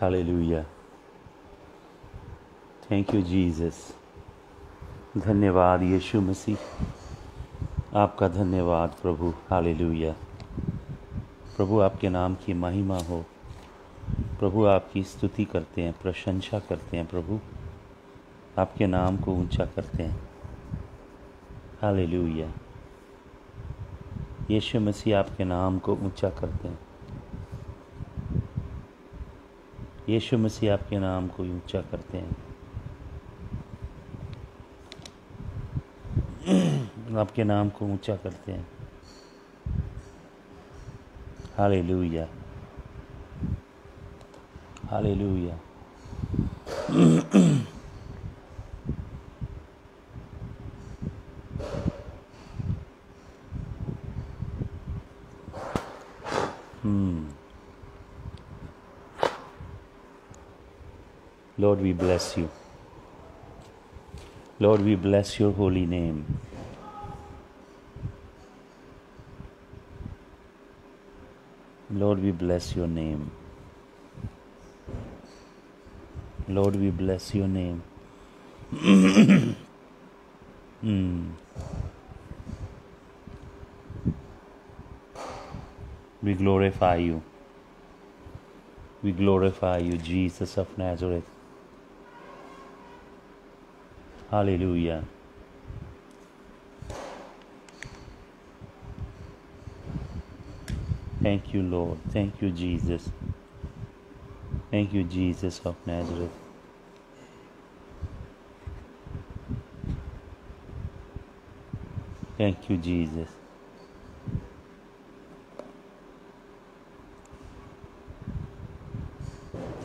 Hallelujah thank you Jesus धन्यवाद यीशु मसीह आपका धन्यवाद प्रभु हालेलुया प्रभु आपके नाम की महिमा हो प्रभु आपकी स्तुति करते हैं प्रशंसा करते हैं प्रभु आपके नाम को ऊंचा करते हैं हालेलुया यीशु मसीह आपके नाम को ऊंचा करते हैं यीशु मसीह आपके नाम को ऊंचा करते हैं आपके नाम को ऊंचा करते हैं हाले लुया हाले लुया we bless you. Lord, we bless your holy name. Lord, we bless your name. Lord, we bless your name. mm. We glorify you. We glorify you, Jesus of Nazareth. Hallelujah. Thank you, Lord. Thank you, Jesus. Thank you, Jesus of Nazareth. Thank you, Jesus.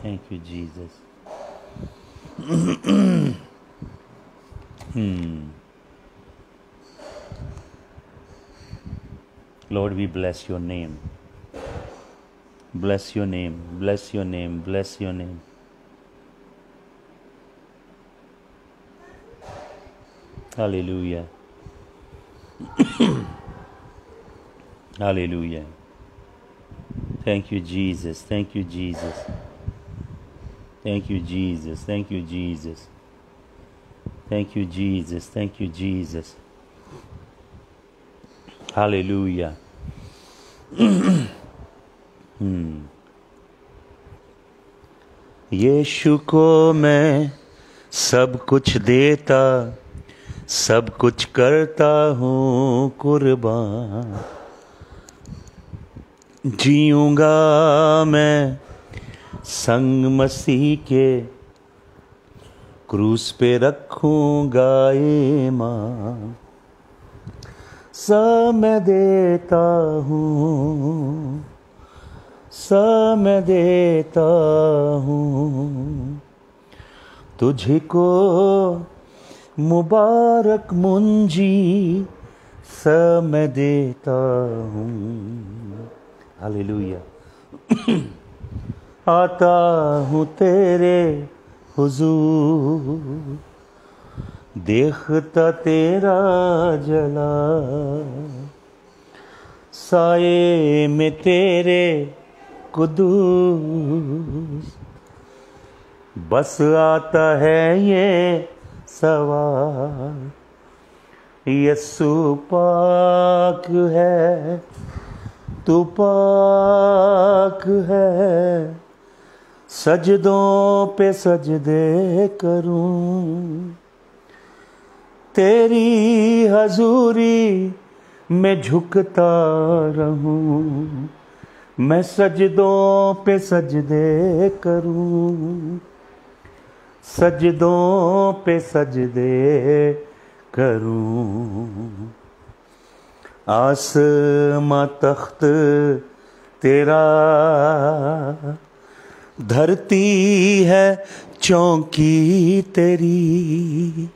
Thank you, Jesus. Hmm. Lord, we bless your name. Bless your name. Bless your name. Bless your name. Hallelujah. Hallelujah. Thank you, Jesus. Thank you, Jesus. Thank you, Jesus. Thank you, Jesus. Thank you, Jesus. Thank you, Jesus. Hallelujah. hmm. यीशु को मैं सब कुछ देता सब कुछ करता हूँ कुर्बान जीऊँगा मैं संग मसीह के क्रूस पे रखूँगा ये माँ समय देता हूँ मैं देता हूँ तुझे को मुबारक मुंजी मैं देता हूँ हालेलुया आता हूँ तेरे हुजूर देखता तेरा जला साए में तेरे कुदूस बस आता है ये सवाल यसु पाक है तू पाक है सजदों पे सजदे करूं तेरी हजूरी में झुकता रहूं मैं सजदों पे सजदे करूं सजदों पे सजदे करूं आसमां तख्त तेरा धरती है चौकी तेरी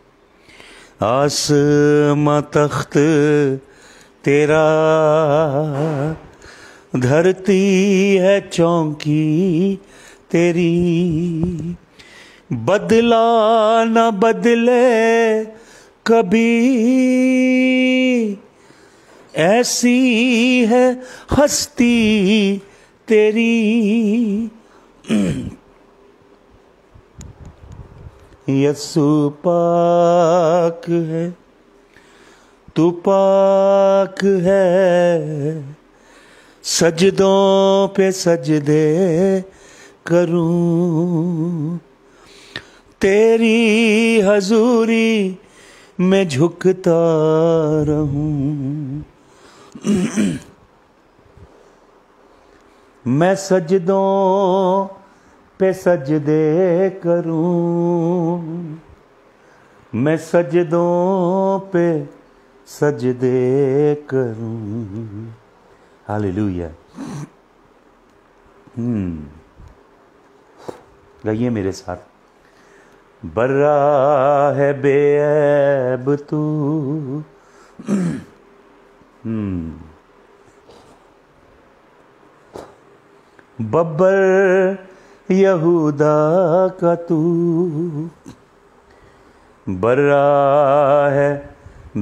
आसमा तख्त तेरा धरती है चौकी तेरी बदला न बदले कभी ऐसी है हस्ती तेरी यसु पाक है तू पाक है सजदों पे सजदे करूं तेरी हजूरी में झुकता रहूं मैं सजदों पे सजदे करूं मैं सजदों पे सजदे करूं हालेलुया हम्म गाइए मेरे साथ बर्रा है बेब तू हम्म बब्बर यहूदा का तू बर्रा है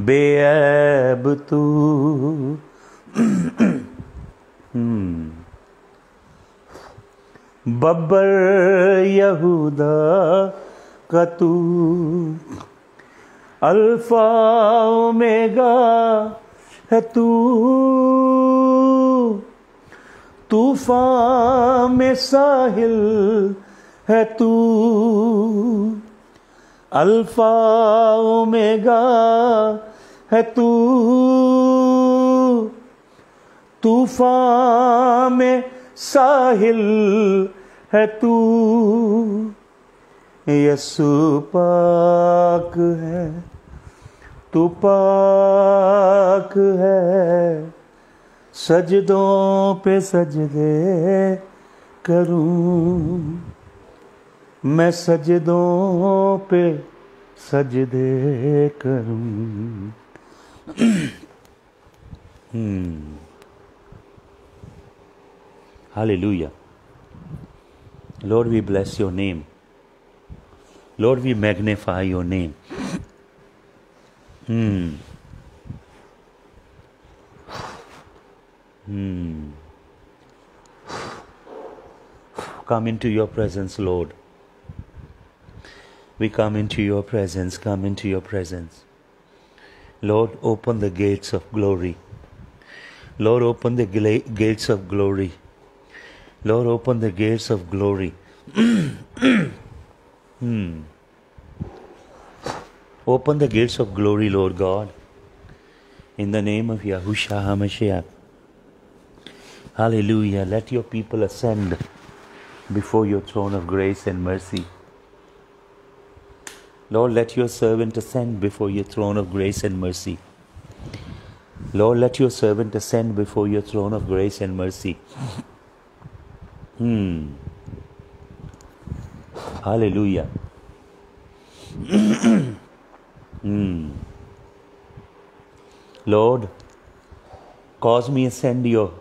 बेअब तू हम्म। बब्बर यहूदा का तू अल्फा ओमेगा है तू तूफान में साहिल है तू अल्फा ओमेगा है तू तूफान में साहिल है तू यसु पाक है तू पाक है सजदों पे सजदे करूं मैं सजदों पे सजदे करूं हम्म। Hallelujah Lord we bless your name Lord we magnify your name hmm Hmm. Come into your presence, Lord. We come into your presence, come into your presence. Lord, open the gates of glory. Lord, open the gates of glory. Lord, open the gates of glory. hmm. Open the gates of glory, Lord God. In the name of Yahushua HaMashiach. Hallelujah. Let your people ascend before your throne of grace and mercy. Lord, let your servant ascend before your throne of grace and mercy. Lord, let your servant ascend before your throne of grace and mercy. Hmm. Hallelujah. hmm. Lord, cause me ascend your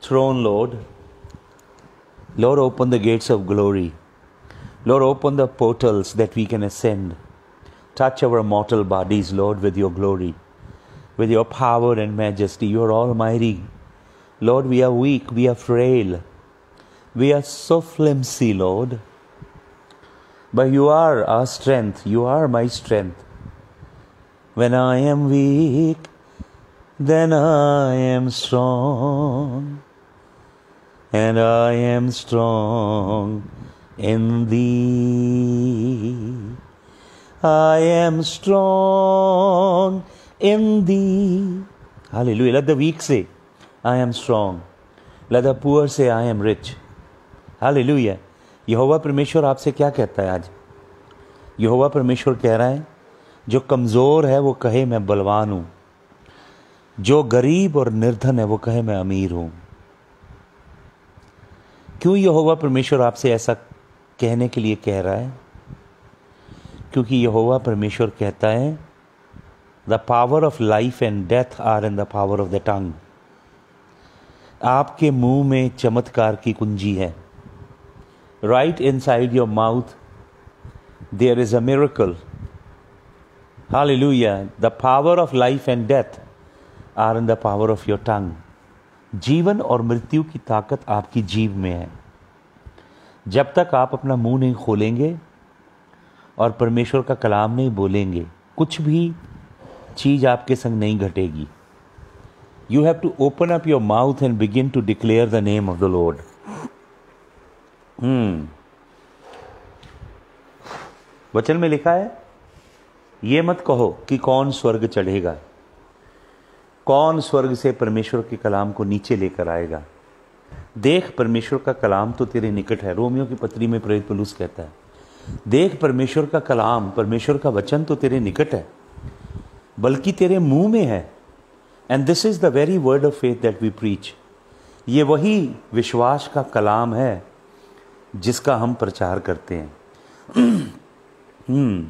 throne, Lord. Lord, open the gates of glory. Lord, open the portals that we can ascend. Touch our mortal bodies, Lord, with your glory, with your power and majesty. You are almighty. Lord, we are weak, we are frail, we are so flimsy, Lord. But you are our strength, you are my strength. When I am weak, then I am strong. and I am strong in thee. I am strong in thee. Hallelujah. Let the weak say, I am strong. Let the poor say, I am rich. Hallelujah. यहोवा परमेश्वर आपसे क्या कहता है आज यहोवा परमेश्वर कह रहा है जो कमज़ोर है वो कहे मैं बलवान हूं जो गरीब और निर्धन है वो कहे मैं अमीर हूं क्यों होवा परमेश्वर आपसे ऐसा कहने के लिए कह रहा है क्योंकि यह होवा परमेश्वर कहता है the power of life and death are in the power of the tongue आपके मुंह में चमत्कार की कुंजी है right inside your mouth there is a miracle हाल the power of life and death are in the power of your tongue जीवन और मृत्यु की ताकत आपकी जीव में है जब तक आप अपना मुंह नहीं खोलेंगे और परमेश्वर का कलाम नहीं बोलेंगे कुछ भी चीज़ आपके संग नहीं घटेगी you have to open up your mouth and begin to declare the name of the Lord वचन में लिखा है ये मत कहो कि कौन स्वर्ग चढ़ेगा कौन स्वर्ग से परमेश्वर के कलाम को नीचे लेकर आएगा देख परमेश्वर का कलाम तो तेरे निकट है रोमियो की पत्री में प्रेरित पलूस कहता है देख परमेश्वर का कलाम परमेश्वर का वचन तो तेरे निकट है बल्कि तेरे मुंह में है and this is the very word of faith that we preach ये वही विश्वास का कलाम है जिसका हम प्रचार करते हैं हम्म।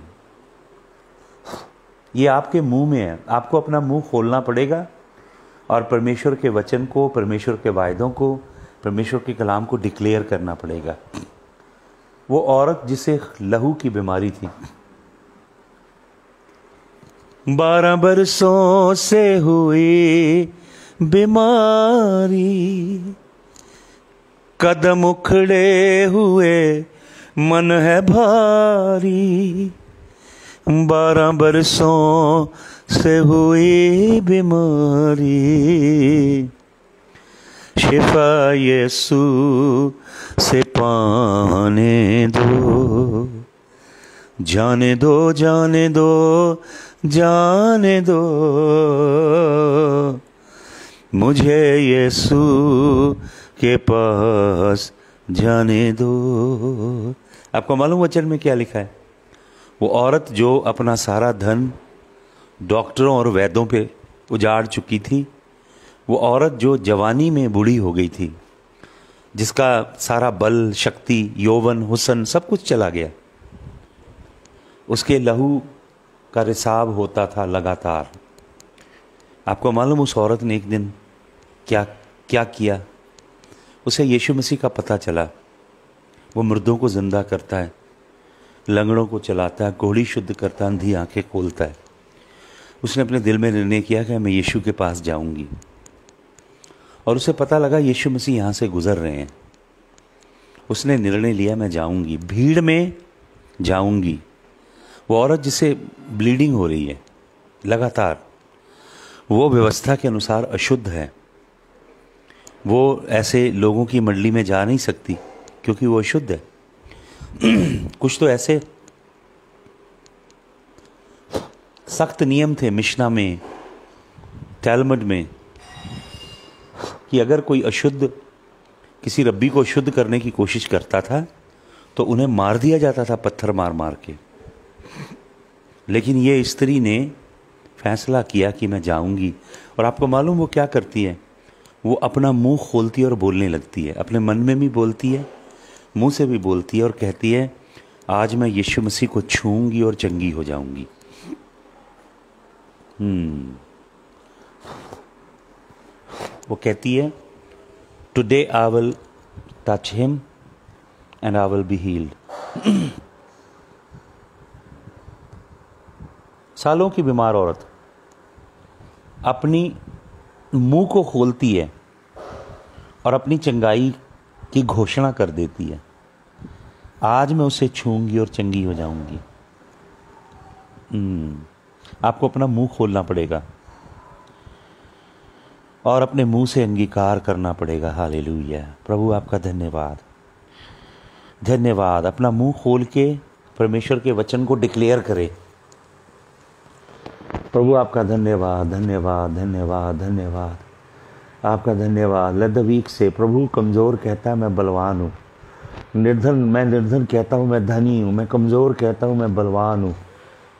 ये आपके मुंह में है आपको अपना मुंह खोलना पड़ेगा और परमेश्वर के वचन को परमेश्वर के वायदों को परमेश्वर के कलाम को डिक्लेयर करना पड़ेगा वो औरत जिसे लहू की बीमारी थी बारह बरसों से हुई बीमारी कदम उखड़े हुए मन है भारी बारह बरसों से हुई बीमारी शिफा यीशु से पाने दो जाने दो जाने दो जाने दो मुझे यीशु के पास जाने दो आपको मालूम वचन में क्या लिखा है वो औरत जो अपना सारा धन डॉक्टरों और वैद्यों पे उजाड़ चुकी थी वो औरत जो जवानी में बूढ़ी हो गई थी जिसका सारा बल शक्ति यौवन हुसन सब कुछ चला गया उसके लहू का रिसाव होता था लगातार आपको मालूम उस औरत ने एक दिन क्या क्या किया उसे यीशु मसीह का पता चला वो मुर्दों को ज़िंदा करता है लंगड़ों को चलाता है कोहड़ी शुद्ध करता अंधी आंखें खोलता है उसने अपने दिल में निर्णय किया कि मैं यीशु के पास जाऊंगी और उसे पता लगा यीशु मसीह यहाँ से गुजर रहे हैं उसने निर्णय लिया मैं जाऊंगी भीड़ में जाऊंगी वो औरत जिसे ब्लीडिंग हो रही है लगातार वो व्यवस्था के अनुसार अशुद्ध है वो ऐसे लोगों की मंडली में जा नहीं सकती क्योंकि वो अशुद्ध है कुछ तो ऐसे सख्त नियम थे मिशना में टैलमड में कि अगर कोई अशुद्ध किसी रब्बी को शुद्ध करने की कोशिश करता था तो उन्हें मार दिया जाता था पत्थर मार मार के लेकिन ये स्त्री ने फैसला किया कि मैं जाऊंगी और आपको मालूम वो क्या करती है वो अपना मुंह खोलती है और बोलने लगती है अपने मन में भी बोलती है मुंह से भी बोलती है और कहती है आज मैं यीशु मसीह को छूंगी और चंगी हो जाऊंगी हम्म। वो कहती है today I will touch him and I will be healed सालों की बीमार औरत अपनी मुंह को खोलती है और अपनी चंगाई की घोषणा कर देती है आज मैं उसे छूंगी और चंगी हो जाऊंगी हम्म, आपको अपना मुंह खोलना पड़ेगा और अपने मुंह से अंगीकार करना पड़ेगा हाल प्रभु आपका धन्यवाद धन्यवाद अपना मुंह खोल के परमेश्वर के वचन को डिक्लेयर करें प्रभु आपका धन्यवाद धन्यवाद धन्यवाद धन्यवाद आपका धन्यवाद लदवीक से प्रभु कमज़ोर कहता है मैं बलवान हूँ निर्धन मैं निर्धन कहता हूँ मैं धनी हूँ मैं कमज़ोर कहता हूँ मैं बलवान हूँ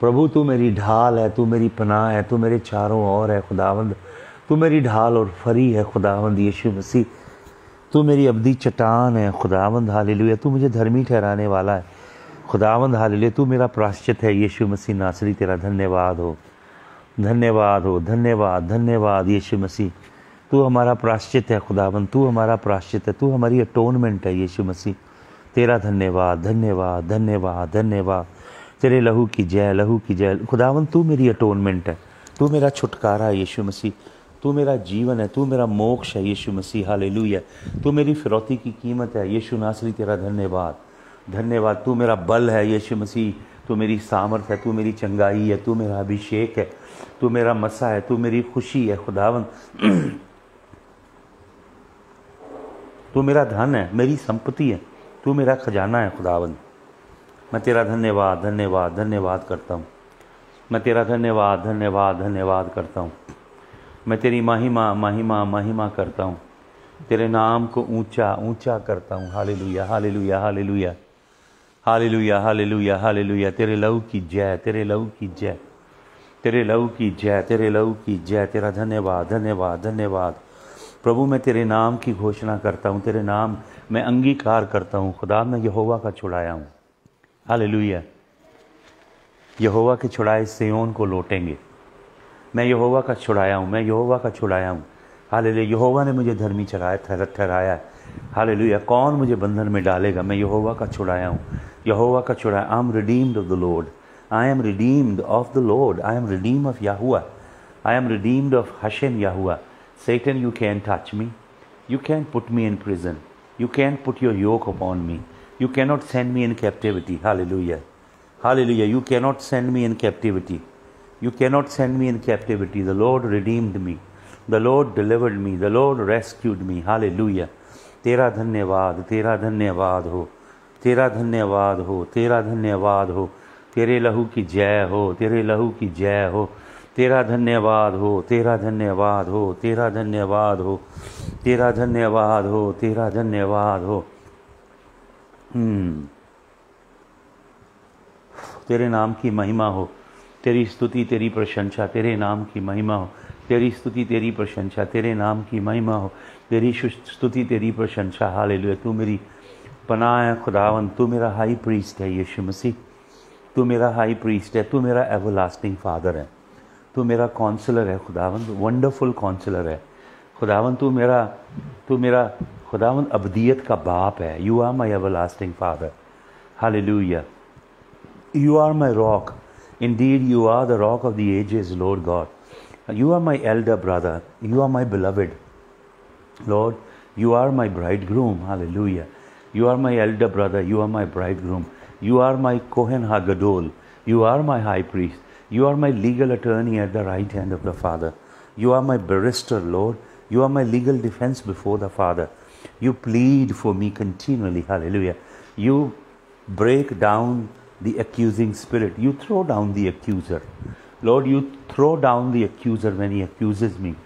प्रभु तू मेरी ढाल है तू मेरी पनाह है तू मेरे चारों ओर है खुदावंद तू मेरी ढाल और फरी है खुदावंद यीशु मसीह तू मेरी अबदी चट्टान है खुदावंद हालेलुया तू मुझे धर्मी ठहराने वाला है खुदावंद हालेलुया तू मेरा प्राश्चित है यीशु मसीह नासरी तेरा धन्यवाद हो धन्यवाद हो धन्यवाद धन्यवाद यीशु मसीह तू हमारा प्राश्चित है खुदावन तू हमारा प्राश्चित है तू हमारी अटोनमेंट है यीशु मसीह तेरा धन्यवाद धन्यवाद धन्यवाद धन्यवाद तेरे लहू की जय लहू की जय खुदावन तू मेरी अटोनमेंट है तू मेरा छुटकारा है यीशु मसीह तू मेरा जीवन है तू मेरा मोक्ष है यीशु मसीह हालेलुया तू मेरी फिरौती की कीमत है यीशु नासरी तेरा धन्यवाद धन्यवाद तू मेरा बल है यीशु मसीह तू मेरी सामर्थ है तू मेरी चंगाई है तू मेरा अभिषेक है तू मेरा मसा है तू मेरी खुशी है खुदावन तू मेरा धन है मेरी संपत्ति है तू मेरा खजाना है खुदावन मैं तेरा धन्यवाद धन्यवाद धन्यवाद करता हूँ मैं तेरा धन्यवाद धन्यवाद धन्यवाद करता हूँ मैं तेरी महिमा महिमा महिमा करता हूँ तेरे नाम को ऊंचा ऊंचा करता हूँ हाले लुया हाले लुया हाले लुया हाले लुया हाले लुया हाले लुया तेरे लहू की जय तेरे लहू की जय तेरे लहू की जय तेरे लहू की जय तेरा धन्यवाद धन्यवाद धन्यवाद प्रभु मैं तेरे नाम की घोषणा करता हूँ तेरे नाम मैं अंगीकार करता हूँ खुदा मैं यहोवा का छुड़ाया हूँ हाल लुया यहोवा के छुड़ाए सेयोन को लौटेंगे मैं यहोवा का छुड़ाया हूँ मैं यहोवा का छुड़ाया हूँ हाल यहोवा ने मुझे धर्मी चढ़ाया थर ठहराया हालेलुया कौन मुझे बंधन में डालेगा मैं यहोवा का छुड़ाया हूँ यहोवा का छुड़ाया I am redeemed of the Lord I am redeemed of the Lord I am redeem of याहुआ आई एम रिडीम्ड ऑफ हशेम याहुआ Satan, you can't touch me. You can't put me in prison. You can't put your yoke upon me. You cannot send me in captivity. Hallelujah. Hallelujah. You cannot send me in captivity. You cannot send me in captivity. The Lord redeemed me. The Lord delivered me. The Lord rescued me. Hallelujah. तेरा धन्यवाद तेरा धन्यवाद हो तेरा धन्यवाद हो तेरा धन्यवाद हो तेरे लहू की जय हो तेरे लहू की जय हो तेरा धन्यवाद हो तेरा धन्यवाद हो तेरा धन्यवाद हो तेरा धन्यवाद हो तेरा धन्यवाद हो हम्म। तेरे नाम की महिमा हो तेरी स्तुति तेरी प्रशंसा तेरे नाम की महिमा हो तेरी स्तुति तेरी प्रशंसा तेरे नाम की महिमा हो तेरी स्तुति तेरी प्रशंसा हाल तू मेरी पनाह है खुदावन तू मेरा हाई प्रीस्ट है यीशु मसीह तू मेरा हाई प्रीस्ट है तू मेरा एवरलास्टिंग फादर है तू मेरा कौंसलर है खुदावन वंडरफुल कौंसलर है खुदावन तू मेरा तू मेरा खुदावंद अबदियत का बाप है you are my everlasting father हाली हाल you are my rock indeed you are the rock of the age is Lord God you are my elder brother you are my beloved Lord you are my groom are my you are my elder brother you are my bright groom you are my कोहन हा गडोल you are my high priest You are my legal attorney at the right hand of the Father. You are my barrister, Lord. You are my legal defense before the Father. You plead for me continually. Hallelujah. You break down the accusing spirit. You throw down the accuser. Lord, you throw down the accuser when he accuses me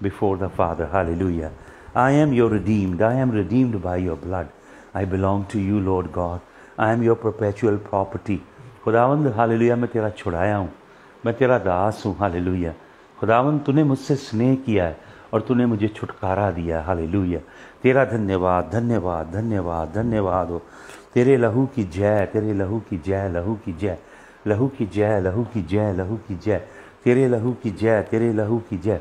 before the Father. Hallelujah. I am your redeemed. I am redeemed by your blood. I belong to you, Lord God. I am your perpetual property. खुदावंद मैं तेरा दास हूँ लुहिया खुदावन तूने मुझसे स्नेह किया है और तूने मुझे छुटकारा दिया लुहिया तेरा धन्यवाद धन्यवाद धन्यवाद धन्यवाद हो तेरे लहू की जय तेरे लहू की जय लहू की जय लहू की जय लहू की जय लहू की जय तेरे लहू की जय तेरे लहू की जय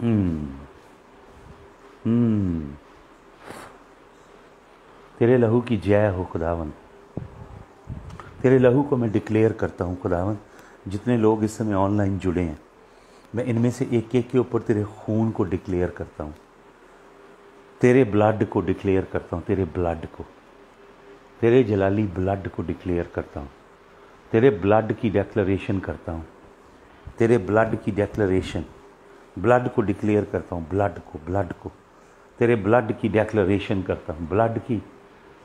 हम्म, हम्म। तेरे लहू की जय हो खुदावन तेरे लहू को मैं डिक्लेयर करता हूँ खुदावन जितने लोग इस समय ऑनलाइन जुड़े हैं मैं इनमें से एक एक के ऊपर तेरे खून को डिक्लेयर करता हूँ तेरे ब्लड को डिक्लेयर करता हूँ तेरे ब्लड को तेरे जलाली ब्लड को डिक्लेयर करता हूँ तेरे ब्लड की डेक्लरेशन करता हूँ तेरे ब्लड की डेक्लरेशन ब्लड को डिक्लेयर करता हूँ ब्लड को ब्लड को तेरे ब्लड की डेक्लरेशन करता हूँ ब्लड की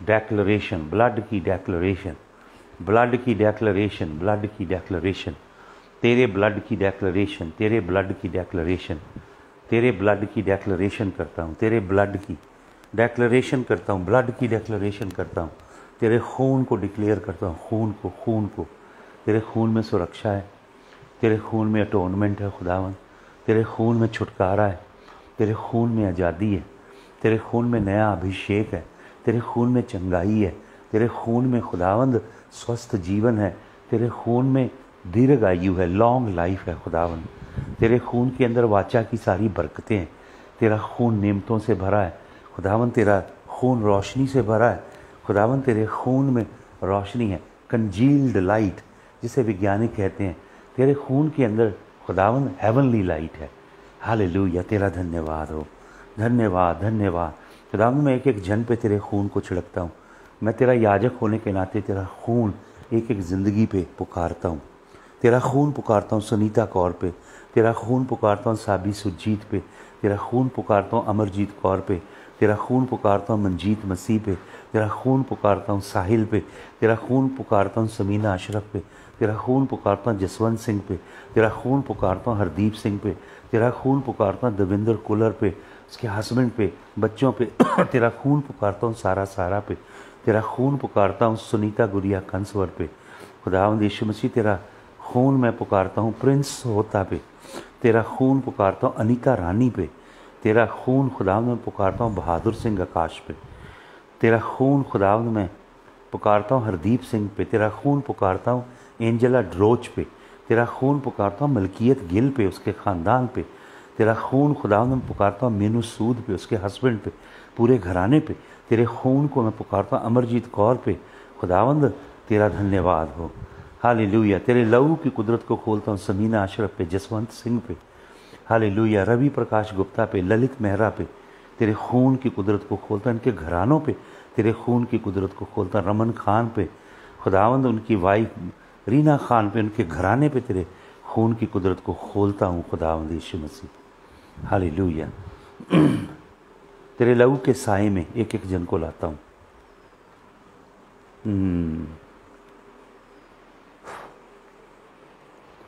डेक्लरेशन ब्लड की डेक्लरेशन ब्लड की डेक्लरेशन ब्लड की डेक्लरेशन तेरे ब्लड की डेक्लरेशन तेरे ब्लड की डेक्लरेशन तेरे ब्लड की डेक्लरेशन करता हूँ तेरे ब्लड की डेक्लरेशन करता हूँ ब्लड की डेक्लरेशन करता हूँ तेरे खून को डिक्लेयर करता हूँ खून को खून को तेरे खून में सुरक्षा है तेरे खून में अटोनमेंट है खुदावन तेरे खून में छुटकारा है तेरे खून में आज़ादी है तेरे खून में नया अभिषेक है तेरे खून में चंगाई है तेरे खून में खुदावंद स्वस्थ जीवन है तेरे खून में दीर्घ आयु है लॉन्ग लाइफ है खुदावन तेरे खून के अंदर वाचा की सारी बरकतें हैं तेरा खून नेमतों से भरा है खुदावन तेरा खून रोशनी से भरा है खुदावन तेरे खून में रोशनी है कंजील्ड लाइट जिसे वैज्ञानिक कहते हैं तेरे खून के अंदर खुदावन हेवनली लाइट है हालेलुया तेरा धन्यवाद हो धन्यवाद धन्यवाद खुदावन मैं एक एक जन पे तेरे खून को छिड़कता हूँ मैं तेरा याजक होने के नाते तेरा खून एक एक ज़िंदगी पे पुकारता हूँ तेरा खून पुकारता हूँ सुनीता कौर पे तेरा खून पुकारता हूँ साबी सुजीत पे तेरा खून पुकारता हूँ अमरजीत कौर पे तेरा खून पुकारता हूँ मंजीत मसीह पे तेरा खून पुकारता हूँ साहिल पे तेरा खून पुकारता हूँ समीना अशरफ पे तेरा खून पुकारता हूँ जसवंत सिंह पे तेरा खून पुकारता हूँ हरदीप सिंह पे तेरा खून पुकारता हूँ देवेंद्र कुलर पे उसके हस्बैंड पे बच्चों पे तेरा खून पुकारता हूँ सारा सारा पे तेरा खून पुकारता हूँ सुनीता गुड़िया कंसवर पे खुदावंद यीशु मसीह तेरा खून मैं पुकारता हूँ प्रिंस होता पे तेरा खून पुकारता हूँ अनिका रानी पे तेरा खून खुदावंद मैं पुकारता हूँ बहादुर सिंह आकाश पे तेरा खून खुदावंद मैं पुकारता हूँ हरदीप सिंह पे तेरा खून पुकारता हूँ एंजला ड्रोच पे तेरा खून पुकारता हूँ मलकियत गिल पे उसके ख़ानदान पे तेरा खून खुदा मैं पुकारता हूँ मीनू सूद पे उसके हस्बैंड पे पूरे घराने पे तेरे खून को मैं पुकारता अमरजीत कौर पे खुदावंद तेरा धन्यवाद हो हाली लुया तेरे लहू की कुदरत को खोलता हूँ समीना अशरफ पे जसवंत सिंह पे हाली लुया रवि प्रकाश गुप्ता पे ललित मेहरा पे तेरे खून की कुदरत को खोलता इनके घरानों पे तेरे खून की कुदरत को खोलता रमन खान पे खुदावंद उनकी वाइफ रीना खान पे उनके घराने पे तेरे खून की कुदरत को खोलता हूँ खुदावंद यीशु मसीह हाली लुया तेरे लहू के साय में एक एक जन को लाता हूँ हम्म।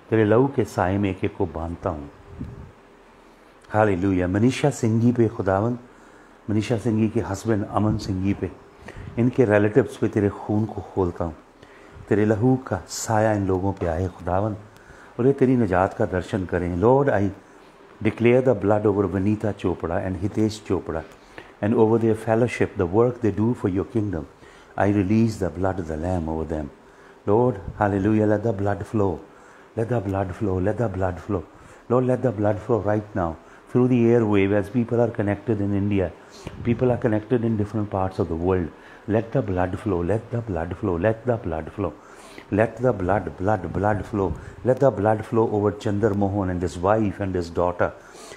तेरे लहू के साय में एक एक को बांधता हूँ हाल लुया मनीषा सिंघी पे खुदावन मनीषा सिंघी के हस्बैंड अमन सिंघी पे इनके रिलेटिव्स पे तेरे खून को खोलता हूँ तेरे लहू का साया इन लोगों पे आए खुदावन और ये तेरी निजात का दर्शन करें Lord I declare the blood over Vanita Chopra and Hitesh Chopra and over their fellowship, the work they do for your kingdom. I release the blood of the Lamb over them. Lord, hallelujah, let the blood flow. Let the blood flow. Let the blood flow. Lord, let the blood flow right now through the airwave as people are connected in India. People are connected in different parts of the world. Let the blood flow. Let the blood flow. Let the blood flow. Let the blood, blood, blood flow. Let the blood flow over Chandar Mohan and his wife and his daughter.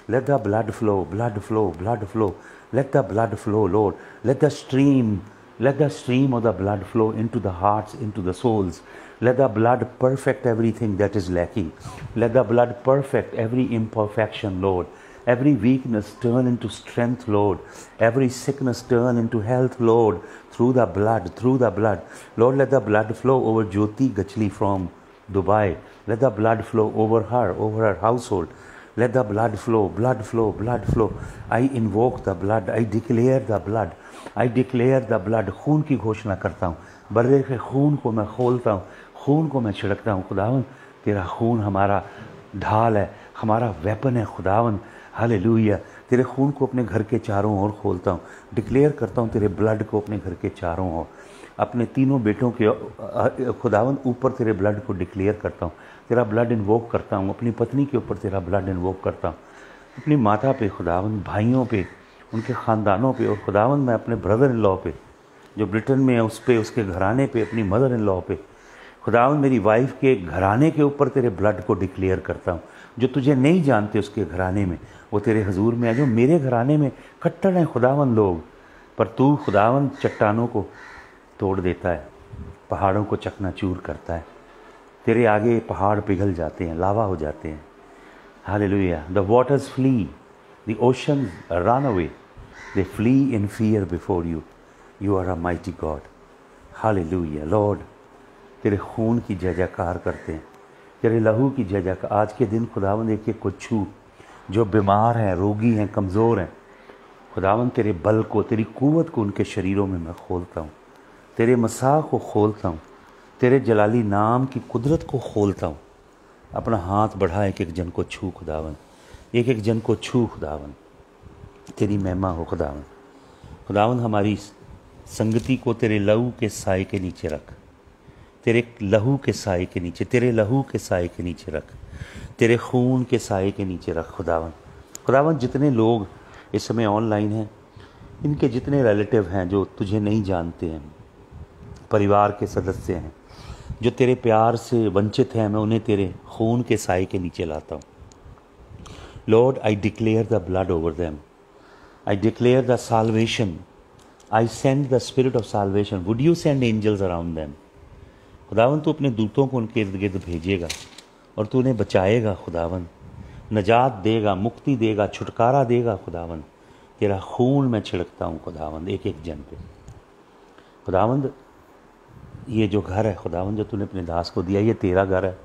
Let the blood flow, blood flow, blood flow. Let the blood flow, Lord. Let the stream, let the stream of the blood flow into the hearts, into the souls. Let the blood perfect everything that is lacking. Let the blood perfect every imperfection, Lord. Every weakness turn into strength, Lord. Every sickness turn into health, Lord. through the blood, through the blood. Lord, let the blood flow over Jyoti Gachli from Dubai. Let the blood flow over her, over her household. Let the blood flow, blood flow, blood flow. I invoke the blood. I declare the blood. I declare the blood. खून की घोषणा करता हूँ बर्रे के खून को मैं खोलता हूँ खून को मैं छिड़कता हूँ खुदावन तेरा खून हमारा ढाल है हमारा वेपन है खुदावन हालेलुया तेरे खून को अपने घर के चारों ओर खोलता हूँ डिक्लेयर करता हूँ तेरे ब्लड को अपने घर के चारों ओर अपने तीनों बेटों के खुदावन ऊपर तेरे ब्लड को डिक्लेयर करता हूँ तेरा ब्लड इन्वोक करता हूँ अपनी पत्नी के ऊपर तेरा ब्लड इन्वोक करता हूँ अपनी माता पे खुदावन भाइयों पे उनके ख़ानदानों पे और खुदावन मैं अपने ब्रदर इन लॉ पे जो ब्रिटेन में है उस पर उसके घराने पे अपनी मदर इन लॉ पे खुदावन मेरी वाइफ के घराने के ऊपर तेरे ब्लड को डिक्लेयर करता हूँ जो तुझे नहीं जानते उसके घराने में वो तेरे हजूर में आ जाओ मेरे घराने में कट्टर हैं खुदावन लोग पर तू खुदावन चट्टानों को तोड़ देता है पहाड़ों को चकनाचूर करता है तेरे आगे पहाड़ पिघल जाते हैं लावा हो जाते हैं लुया the waters flee the ocean run away they flee in fear before you you are a mighty God लुया लॉर्ड तेरे खून की जयकार करते हैं तेरे लहू की जय जयकार आज के दिन खुदावन एक एक को छू जो बीमार हैं रोगी हैं कमज़ोर हैं खुदावन तेरे बल को तेरी कुवत को उनके शरीरों में मैं खोलता हूँ तेरे मसाह को खोलता हूँ तेरे जलाली नाम की कुदरत को खोलता हूँ अपना हाथ बढ़ा एक एक जन को छू खुदावन एक एक जन को छू खुदावन तेरी महिमा हो खुदावन खुदावन हमारी संगति को तेरे लहू के साय के नीचे रख तेरे लहू के साय के नीचे तेरे लहू के साय के नीचे रख तेरे खून के साय के नीचे रख खुदावन खुदावन जितने लोग इस समय ऑनलाइन हैं इनके जितने रिलेटिव हैं जो तुझे नहीं जानते हैं परिवार के सदस्य हैं जो तेरे प्यार से वंचित हैं मैं उन्हें तेरे खून के साय के नीचे लाता हूँ Lord I declare the blood over them I declare the salvation I send the spirit of salvation would you send angels around them खुदावन तो अपने दूतों को उनके इर्द गिर्द भेजेगा और तू उन्हें बचाएगा खुदावन नजात देगा मुक्ति देगा छुटकारा देगा खुदावन तेरा खून मैं छिड़कता हूँ खुदावंद एक एक जन पे खुदावंद ये जो घर है खुदावंद जो तूने अपने दास को दिया ये तेरा घर है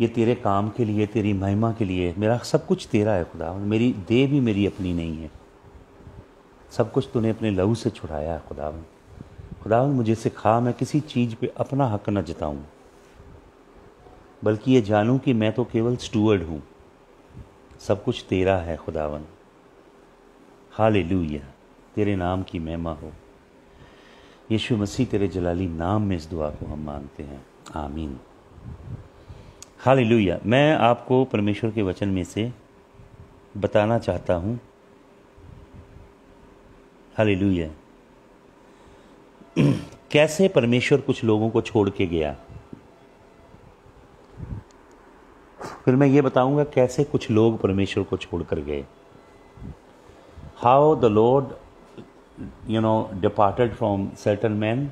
ये तेरे काम के लिए तेरी महिमा के लिए मेरा सब कुछ तेरा है खुदावंद मेरी देह भी मेरी अपनी नहीं है सब कुछ तूने अपने लहू से छुड़ाया है खुदावंद खुदा मुझे सिखा मैं किसी चीज़ पे अपना हक न जताऊं बल्कि ये जानूं कि मैं तो केवल स्टूअर्ड हूँ सब कुछ तेरा है खुदावन हाल तेरे नाम की महिमा हो यीशु मसीह तेरे जलाली नाम में इस दुआ को हम मांगते हैं आमीन हाल मैं आपको परमेश्वर के वचन में से बताना चाहता हूँ हाल कैसे परमेश्वर कुछ लोगों को छोड़ के गया फिर मैं ये बताऊंगा कैसे कुछ लोग परमेश्वर को छोड़कर गए how the Lord you know departed from certain man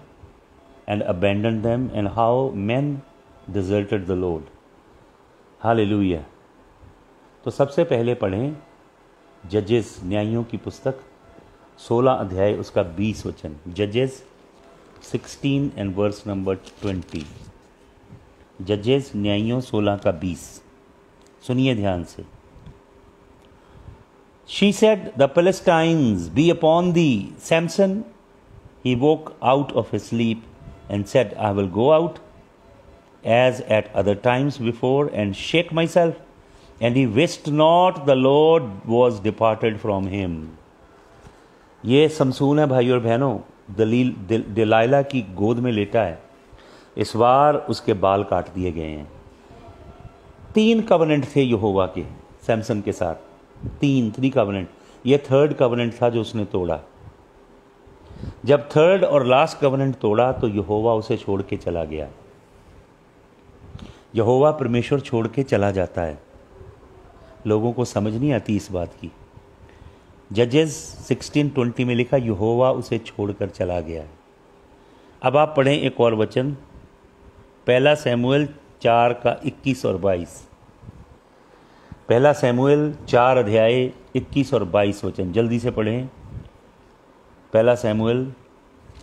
and abandon them and how man deserted the Lord hallelujah तो सबसे पहले पढ़ें जजेस न्यायियों की पुस्तक 16 अध्याय उसका 20 वचन जजेस 16 and verse number 20 जजेस न्यायियों 16 का 20 सुनिए ध्यान से she said the Philistines be upon the Samson he woke out of a sleep and said I will go out as at other times before and shake myself. And he wist not the Lord was departed from him. ये समसून है भाई और बहनों दलील दिल, की गोद में लेटा है इस बार उसके बाल काट दिए गए हैं तीन कवनेंट थे यहोवा के सैमसन के साथ तीन थ्री कवनेंट ये थर्ड कवनेंट था जो उसने तोड़ा जब थर्ड और लास्ट कवनेंट तोड़ा तो यहोवा उसे छोड़ के चला गया यहोवा परमेश्वर छोड़ के चला जाता है लोगों को समझ नहीं आती इस बात की जजेस 16:20 में लिखा यहोवा उसे छोड़कर चला गया अब आप पढ़ें एक और वचन पहला सेमुएल चार का 21 और 22 पहला सेमुएल चार अध्याय 21 और 22 वचन जल्दी से पढ़ें पहला सेमुएल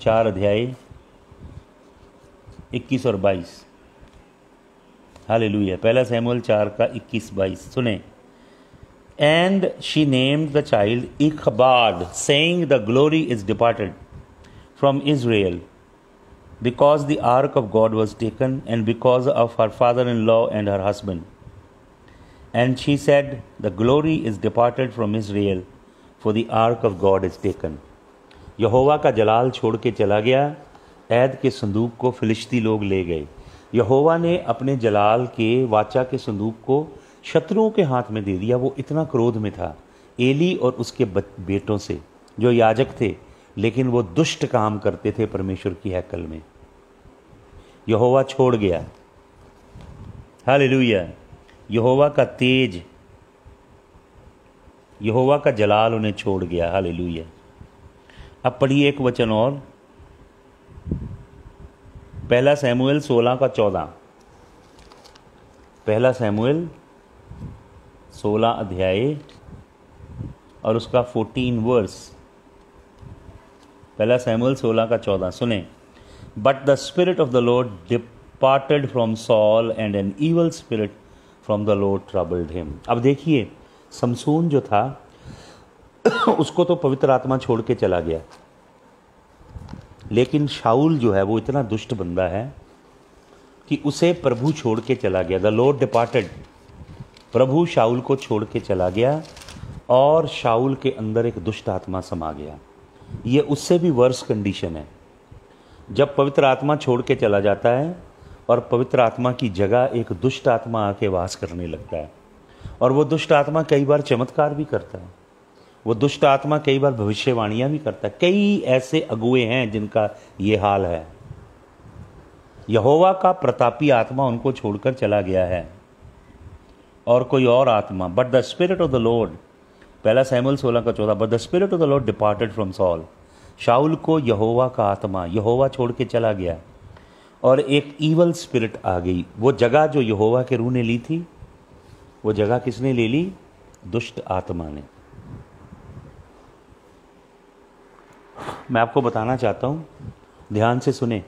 चार अध्याय 21 और 22 हाल पहला सेमुएल चार का 21 22 सुने And she named the child Ichabod, saying, The glory is departed from Israel, because the ark of God was taken, and because of her father in law and her husband. And she said, The glory is departed from Israel, for the ark of God is taken. यहोवा का जलाल छोड़ के चला गया ऐद के संदूक को फिलिश्ती लोग ले गए यहोवा ने अपने जलाल के वाचा के संदूक को शत्रुओं के हाथ में दे दिया वो इतना क्रोध में था एली और उसके बेटों से जो याजक थे लेकिन वो दुष्ट काम करते थे परमेश्वर की हैकल में यहोवा छोड़ गया हालेलुया यहोवा का तेज यहोवा का जलाल उन्हें छोड़ गया हालेलुया अब पढ़िए एक वचन और पहला सैमुएल सोलह का चौदह पहला सैमुएल सोलह अध्याय और उसका फोर्टीन वर्स पहला सैमुअल सोलह का चौदह सुने but the spirit of the Lord departed from Saul and an evil spirit from the Lord troubled him अब देखिए समसून जो था उसको तो पवित्र आत्मा छोड़ के चला गया लेकिन शाउल जो है वो इतना दुष्ट बंदा है कि उसे प्रभु छोड़ के चला गया द लॉर्ड डिपार्टेड प्रभु शाउल को छोड़ के चला गया और शाउल के अंदर एक दुष्ट आत्मा समा गया ये उससे भी वर्स कंडीशन है जब पवित्र आत्मा छोड़ के चला जाता है और पवित्र आत्मा की जगह एक दुष्ट आत्मा आके वास करने लगता है और वो दुष्ट आत्मा कई बार चमत्कार भी करता है वो दुष्ट आत्मा कई बार भविष्यवाणियाँ भी करता है कई ऐसे अगुए हैं जिनका ये हाल है यहोवा का प्रतापी आत्मा उनको छोड़कर चला गया है और कोई और आत्मा but the spirit of the lord पहला सैमुअल सोलह का चौदह but the spirit of the Lord departed from Saul शाउल को यहोवा का आत्मा यहोवा छोड़ के चला गया और एक ईवल स्पिरिट आ गई वो जगह जो यहोवा के रूह ने ली थी वो जगह किसने ले ली दुष्ट आत्मा ने मैं आपको बताना चाहता हूँ ध्यान से सुने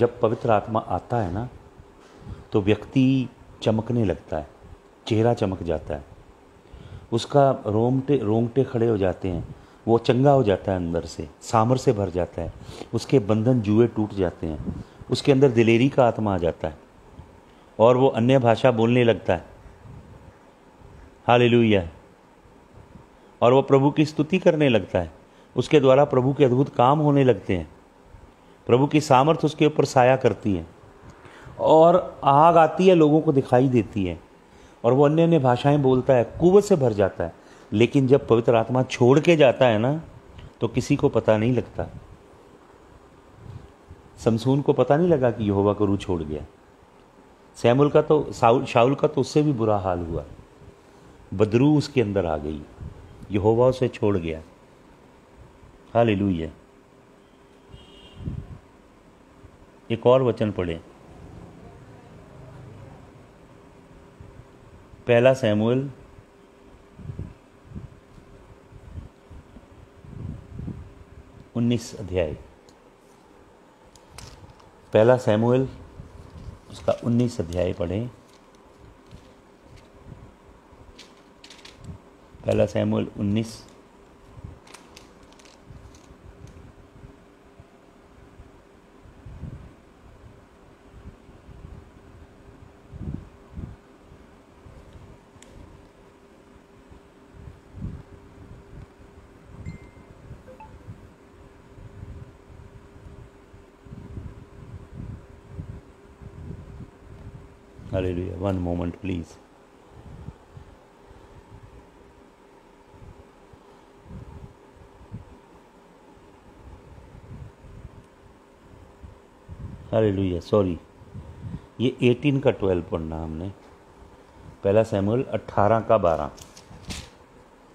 जब पवित्र आत्मा आता है ना तो व्यक्ति चमकने लगता है चेहरा चमक जाता है उसका रोमटे रोंगटे खड़े हो जाते हैं वो चंगा हो जाता है अंदर से सामर से भर जाता है उसके बंधन जुए टूट जाते हैं उसके अंदर दिलेरी का आत्मा आ जाता है और वो अन्य भाषा बोलने लगता है हालेलुया और वो प्रभु की स्तुति करने लगता है उसके द्वारा प्रभु के अद्भुत काम होने लगते हैं प्रभु की सामर्थ्य उसके ऊपर साया करती है और आग आती है लोगों को दिखाई देती है और वो अन्य अन्य भाषाएं बोलता है कुवत से भर जाता है लेकिन जब पवित्र आत्मा छोड़ के जाता है ना तो किसी को पता नहीं लगता समसून को पता नहीं लगा कि यहोवा को रू छोड़ गया सैमुल का तो साउल शाहुल का तो उससे भी बुरा हाल हुआ बदरू उसके अंदर आ गई यहोवा उसे छोड़ गया हाल एक और वचन पढ़े पहला सैमुअल उन्नीस अध्याय पहला सैमुअल उसका उन्नीस अध्याय पढ़ें पहला सैमुअल उन्नीस Hallelujah. One moment, please. Hallelujah sorry ये 18 का 12 पढ़ना हमने पहला सैमुअल 18 का 12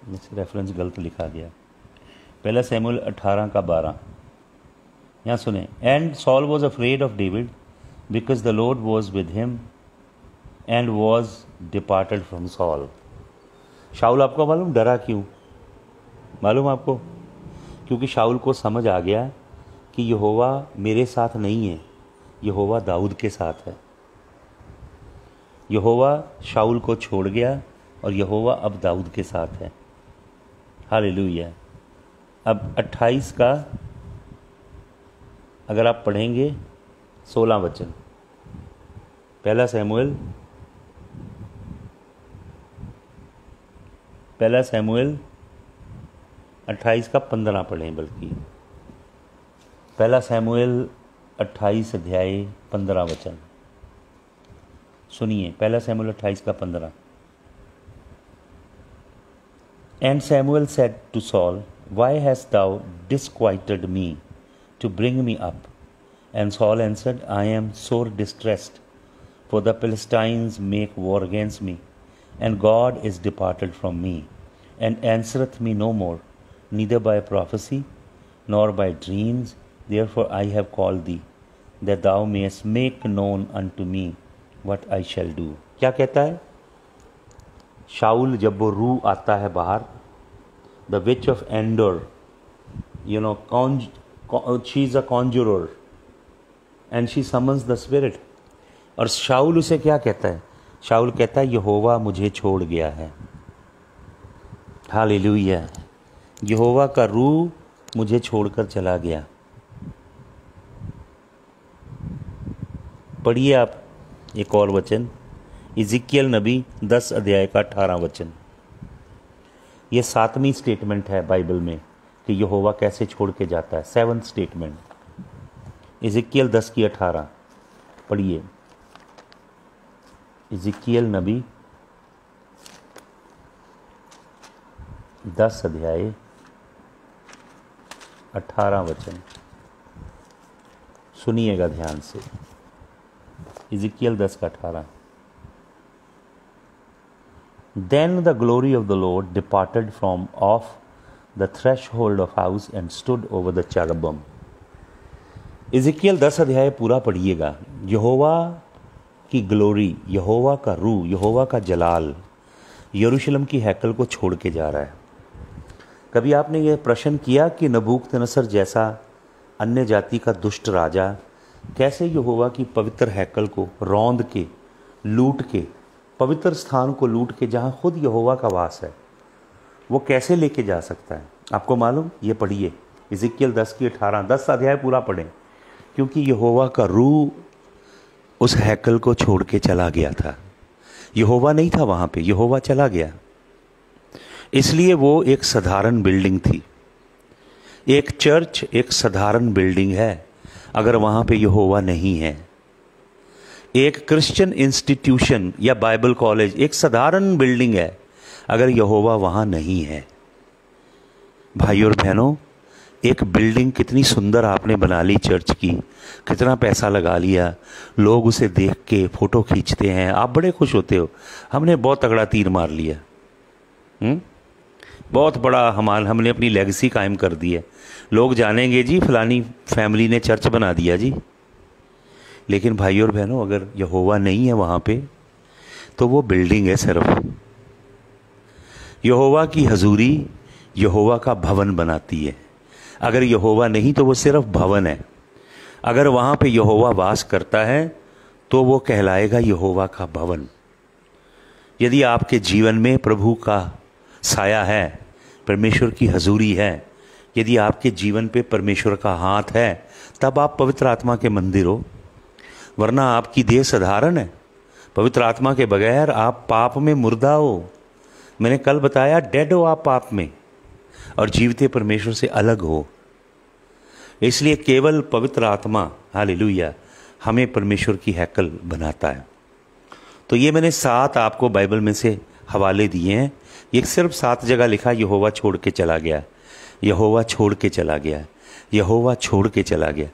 मैं रेफरेंस गलत लिखा गया पहला सैमुअल 18 का 12 यहाँ सुने and Saul was afraid of David because the lord was with him and was departed from Saul शाहुल आपको मालूम डरा क्यों मालूम आपको क्योंकि शाहुल को समझ आ गया कि यहोवा मेरे साथ नहीं है यहोवा दाऊद के साथ है यहोवा शाहुल को छोड़ गया और यहोवा अब दाऊद के साथ है हालेलुया अब 28 का अगर आप पढ़ेंगे 16 वचन पहला सैमुएल पहला सैमुएल अट्ठाईस का पंद्रह पढ़ें बल्कि पहला सैमुएल अट्ठाईस अध्याय पंद्रह वचन सुनिए पहला सैमुएल अट्ठाईस का पंद्रह and Samuel said to Saul why has thou disquieted me to bring me up and Saul answered I am sore distressed for the Philistines make war against me and God is departed from me, and answereth me no more, neither by prophecy nor by dreams. Therefore I have called thee, that thou mayest make known unto me what I shall do. क्या कहता है शाउल जब वो रू आता है बाहर the witch of Endor you know कॉन्ज she is a conjurer and she summons the और शाउल उसे क्या कहता है शाहुल कहता है यहोवा मुझे छोड़ गया है हालेलुया यहोवा का रूह मुझे छोड़कर चला गया पढ़िए आप एक और वचन इजिकियल नबी दस अध्याय का अठारह वचन यह सातवीं स्टेटमेंट है बाइबल में कि यहोवा कैसे छोड़ के जाता है सेवन स्टेटमेंट इजिकियल दस की अठारह पढ़िए इजिकियल नबी दस अध्याय अठारह वचन सुनिएगा ध्यान से इजिकियल दस का अठारह then the glory of the Lord departed from off the threshold of house and stood over the cherubim Ezekiel दस अध्याय पूरा पढ़िएगा यहोवा की ग्लोरी यहोवा का रू यहोवा का जलाल यरूशलेम की हैकल को छोड़ के जा रहा है कभी आपने यह प्रश्न किया कि नबूक तनसर जैसा अन्य जाति का दुष्ट राजा कैसे यहोवा की पवित्र हैकल को रौंद के लूट के पवित्र स्थान को लूट के जहाँ खुद यहोवा का वास है वो कैसे लेके जा सकता है आपको मालूम ये पढ़िए इजिक्यल दस की अठारह दस अध्याय पूरा पढ़ें क्योंकि यहोवा का रूह उस हैकल को छोड़ के चला गया था यहोवा नहीं था वहां पे यहोवा चला गया इसलिए वो एक साधारण बिल्डिंग थी एक चर्च एक साधारण बिल्डिंग है अगर वहां पे यहोवा नहीं है एक क्रिश्चियन इंस्टीट्यूशन या बाइबल कॉलेज एक साधारण बिल्डिंग है अगर यहोवा वहां नहीं है भाई और बहनों एक बिल्डिंग कितनी सुंदर आपने बना ली चर्च की कितना पैसा लगा लिया लोग उसे देख के फ़ोटो खींचते हैं आप बड़े खुश होते हो हमने बहुत तगड़ा तीर मार लिया हुँ? हम्म? बहुत बड़ा हमार हमने अपनी लेगेसी कायम कर दी है लोग जानेंगे जी फलानी फैमिली ने चर्च बना दिया जी लेकिन भाई और बहनों अगर यहोवा नहीं है वहाँ पे तो वो बिल्डिंग है सिर्फ यहोवा की हजूरी यहोवा का भवन बनाती है अगर यहोवा नहीं तो वो सिर्फ भवन है अगर वहाँ पे यहोवा वास करता है तो वो कहलाएगा यहोवा का भवन यदि आपके जीवन में प्रभु का साया है परमेश्वर की हजूरी है यदि आपके जीवन पे परमेश्वर का हाथ है तब आप पवित्र आत्मा के मंदिर हो वरना आपकी देह साधारण है पवित्र आत्मा के बगैर आप पाप में मुर्दा हो मैंने कल बताया डेड हो आप पाप में और जीवते परमेश्वर से अलग हो इसलिए केवल पवित्र आत्मा हाल हमें परमेश्वर की हैकल बनाता है तो ये मैंने सात आपको बाइबल में से हवाले दिए हैं ये सिर्फ सात जगह लिखा यहोवा छोड़ के चला गया यहोवा छोड़ के चला गया यहोवा छोड़ के चला गया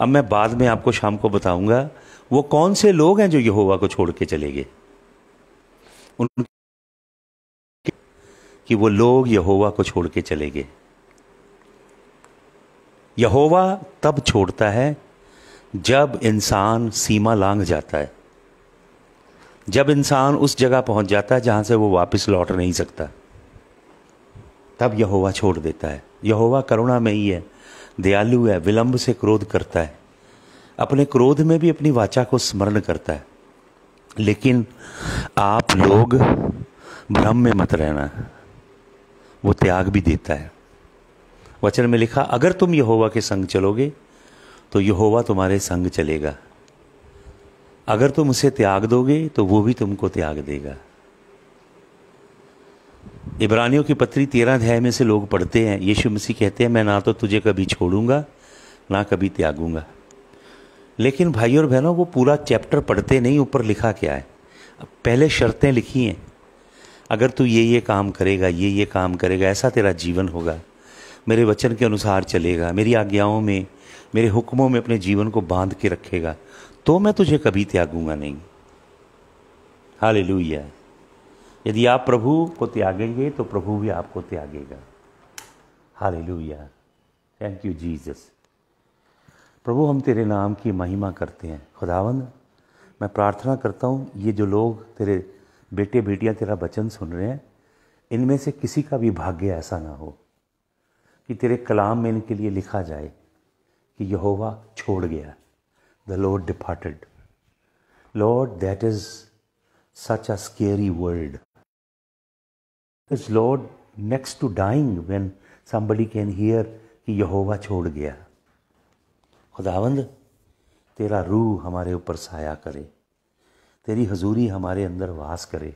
अब मैं बाद में आपको शाम को बताऊंगा वो कौन से लोग हैं जो यहोवा को छोड़ के चले गए उन कि वो लोग यहोवा को छोड़ के चले गए यहोवा तब छोड़ता है जब इंसान सीमा लांघ जाता है जब इंसान उस जगह पहुंच जाता है जहां से वो वापस लौट नहीं सकता तब यहोवा छोड़ देता है यहोवा करुणा में ही है दयालु है विलंब से क्रोध करता है अपने क्रोध में भी अपनी वाचा को स्मरण करता है लेकिन आप लोग भ्रम में मत रहना वो त्याग भी देता है वचन में लिखा अगर तुम यहोवा के संग चलोगे तो यहोवा तुम्हारे संग चलेगा अगर तुम उसे त्याग दोगे तो वो भी तुमको त्याग देगा इब्रानियों की पत्री तेरह अध्याय में से लोग पढ़ते हैं यीशु मसीह कहते हैं मैं ना तो तुझे कभी छोड़ूंगा ना कभी त्यागूंगा लेकिन भाई और बहनों वो पूरा चैप्टर पढ़ते नहीं ऊपर लिखा क्या है पहले शर्तें लिखी हैं अगर तू ये ये काम करेगा ये ये काम करेगा ऐसा तेरा जीवन होगा मेरे वचन के अनुसार चलेगा मेरी आज्ञाओं में मेरे हुक्मों में अपने जीवन को बांध के रखेगा तो मैं तुझे कभी त्यागूंगा नहीं हाल यदि आप प्रभु को त्यागेंगे तो प्रभु भी आपको त्यागेगा हाल थैंक यू जीसस प्रभु हम तेरे नाम की महिमा करते हैं खुदावंद मैं प्रार्थना करता हूँ ये जो लोग तेरे बेटे बेटियां तेरा वचन सुन रहे हैं इनमें से किसी का भी भाग्य ऐसा ना हो कि तेरे कलाम में इनके लिए लिखा जाए कि यहोवा छोड़ गया the Lord departed lord that is such a scary world is lord next to dying when somebody can hear कि यहोवा छोड़ गया खुदावंद तेरा रूह हमारे ऊपर साया करे तेरी हजूरी हमारे अंदर वास करे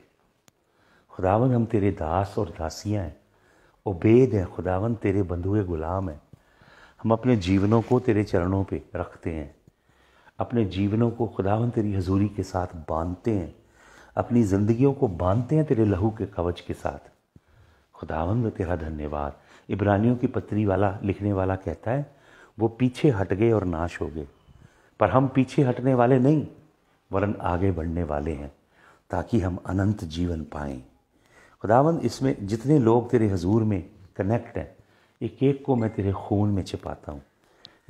खुदावन हम तेरे दास और दासियाँ हैं उबेद हैं खुदावन तेरे बंधुए गुलाम हैं हम अपने जीवनों को तेरे चरणों पे रखते हैं अपने जीवनों को खुदावन तेरी हजूरी के साथ बांधते हैं अपनी ज़िंदगियों को बांधते हैं तेरे लहू के कवच के साथ खुदावन में तेरा धन्यवाद इब्रानियों की पत्री वाला लिखने वाला कहता है वो पीछे हट गए और नाश हो गए पर हम पीछे हटने वाले नहीं वरन आगे बढ़ने वाले हैं ताकि हम अनंत जीवन पाएँ खुदावंद इसमें जितने लोग तेरे हजूर में कनेक्ट हैं एक एक को मैं तेरे खून में छिपाता हूँ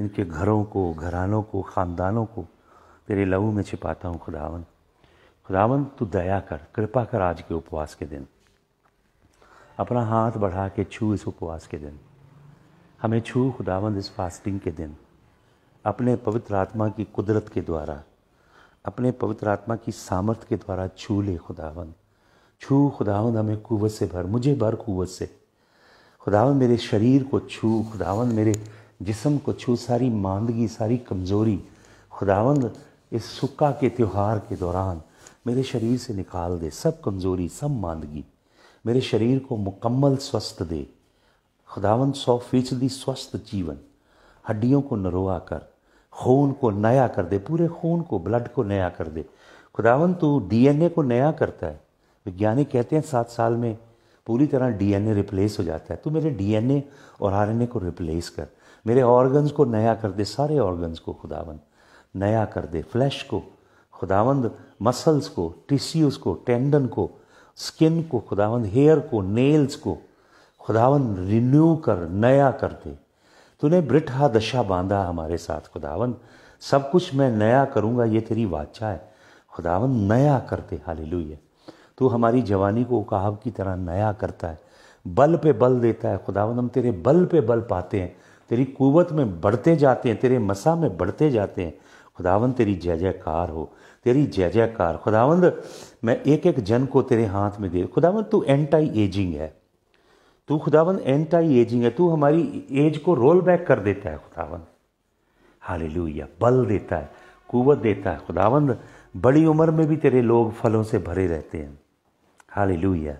इनके घरों को घरानों को ख़ानदानों को तेरे लहू में छिपाता हूँ खुदावंद खुदावंद तू दया कर कृपा कर आज के उपवास के दिन अपना हाथ बढ़ा के छू इस उपवास के दिन हमें छू खुदावंद इस फास्टिंग के दिन अपने पवित्र आत्मा की कुदरत के द्वारा अपने पवित्र आत्मा की सामर्थ्य के द्वारा छू ले खुदावन छू खुदावन हमें कुवत से भर मुझे भर कुवत से खुदावन मेरे शरीर को छू खुदावन मेरे जिसम को छू सारी मांदगी सारी कमज़ोरी खुदावन इस सुक्का के त्यौहार के दौरान मेरे शरीर से निकाल दे सब कमज़ोरी सब मांदगी मेरे शरीर को मुकम्मल स्वस्थ दे खुदावन सौ फीसदी स्वस्थ जीवन हड्डियों को नरोआ कर खून को नया कर दे पूरे खून को ब्लड को नया कर दे खुदावन तू डीएनए को नया करता है विज्ञानी कहते हैं सात साल में पूरी तरह डीएनए रिप्लेस हो जाता है तू मेरे डीएनए और आरएनए को रिप्लेस कर मेरे ऑर्गन्स को नया कर दे सारे ऑर्गन्स को खुदावन नया कर दे फ्लैश को खुदावंद मसल्स को टिश्यूज़ को टेंडन को स्किन को खुदावंद हेयर को नेल्स को खुदावन रिन्यू कर नया कर दे तूने बृठा दशा बांधा हमारे साथ खुदावन सब कुछ मैं नया करूँगा ये तेरी वाचा है खुदावन नया करते हालेलुया तू हमारी जवानी को उकाब की तरह नया करता है बल पे बल देता है खुदावन हम तेरे बल पे बल पाते हैं तेरी कुवत में बढ़ते जाते हैं तेरे मसा में बढ़ते जाते हैं खुदावन तेरी जय जयकार हो तेरी जय जयकार खुदावंद मैं एक एक जन को तेरे हाथ में दे खुदावंद तू एंटी एजिंग है तू खुदावन एंटाई एजिंग है तू हमारी एज को रोल बैक कर देता है खुदावन लुया बल देता है कुवत देता है खुदावंद बड़ी उम्र में भी तेरे लोग फलों से भरे रहते हैं लुया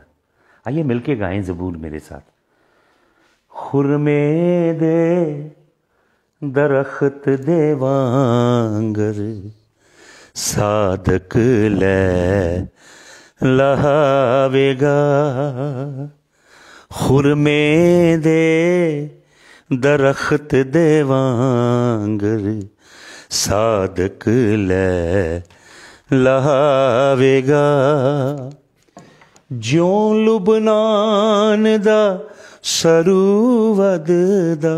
आइए मिलके गाएं जबूर मेरे साथ खुरमे दे दरख्त देवांगर साधक ले लहावेगा ਖੁਰਮੇ ਦੇ ਦਰਖਤ ਦੇ ਵਾਂਗਰ ਸਾਦਕ ਲੈ ਲਹਾਵੇਗਾ ਜਿਉ ਲੁਬਨਾਨ ਦਾ ਸਰੂ ਵਦਦਾ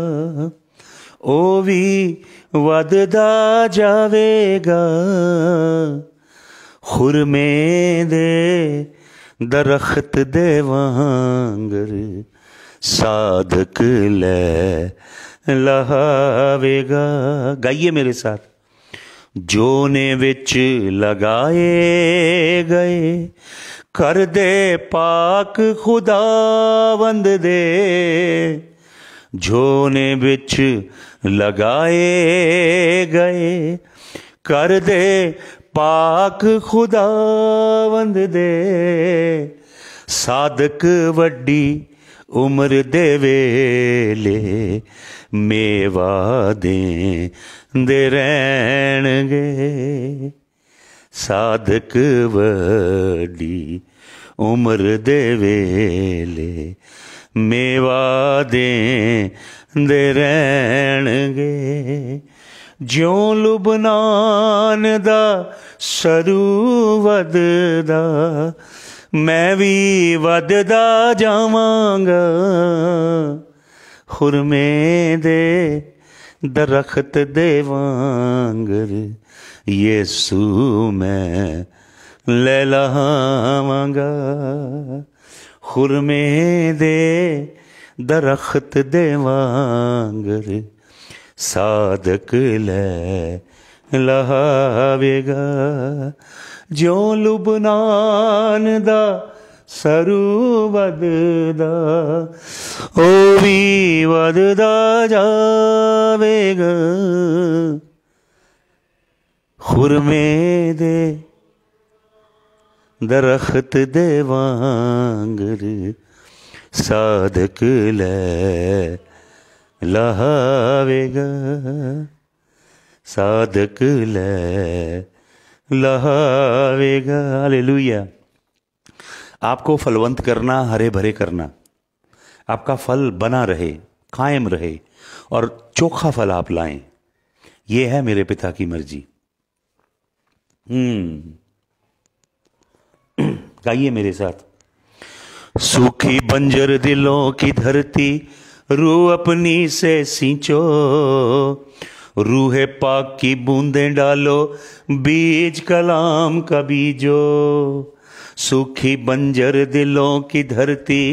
ਉਹ ਵੀ ਵਦਦਾ ਜਾਵੇਗਾ ਖੁਰਮੇ ਦੇ दरख्त देवांगर साधक ले लहावेगा गाइए मेरे साथ जोने विच लगाए गए कर दे पाक खुदावंद दे जोने विच लगाए गए कर दे ਪਾਕ ਖੁਦਾਵੰਦ ਦੇ ਸਾਦਕ ਵੱਡੀ ਉਮਰ ਦੇ ਵੇਲੇ ਮੇਵਾ ਦੇ ਦੇ ਰਹਿਣਗੇ ਸਾਦਕ ਵੱਡੀ ਉਮਰ ਦੇ ਵੇਲੇ ਮੇਵਾ ਦੇ ਦੇ ਰਹਿਣਗੇ ਜਿਉਂ ਲੁਬਨਾਨ ਦਾ ਸਰੂ ਵਧਦਾ ਮੈਂ ਵੀ ਵਧਦਾ ਜਾਵਾਂਗਾ ਹੁਰਮੇ ਦੇ ਦਰਖਤ ਦੇ ਵਾਂਗਰ ਯੇਸੂ ਮੈਂ ਲੈ ਲਹਾਵਾਂਗਾ ਹੁਰਮੇ ਦੇ ਦਰਖਤ ਦੇ ਵਾਂਗਰ ਸਾਦਕ ਲੈ ਲਹਾਵੇਗਾ ਜਿਉ ਲੁਬਨਾਨ ਦਾ ਸਰੂ ਵਦਦਾ ਓ ਵੀ ਵਦਦਾ ਜਾਵੇਗਾ ਖੁਰਮੇ ਦੇ ਦਰਖਤ ਦੇ ਵਾਂਗਰ ਸਾਧਕ ਲੈ ਲਹਾਵੇਗਾ साधक लय लहावेगा आपको फलवंत करना हरे भरे करना आपका फल बना रहे कायम रहे और चोखा फल आप लाएं ये है मेरे पिता की मर्जी हम्म गाइए मेरे साथ सूखी बंजर दिलों की धरती रू अपनी से सींचो रूहे पाक की बूंदें डालो बीज कलाम का बीजो सुखी बंजर दिलों की धरती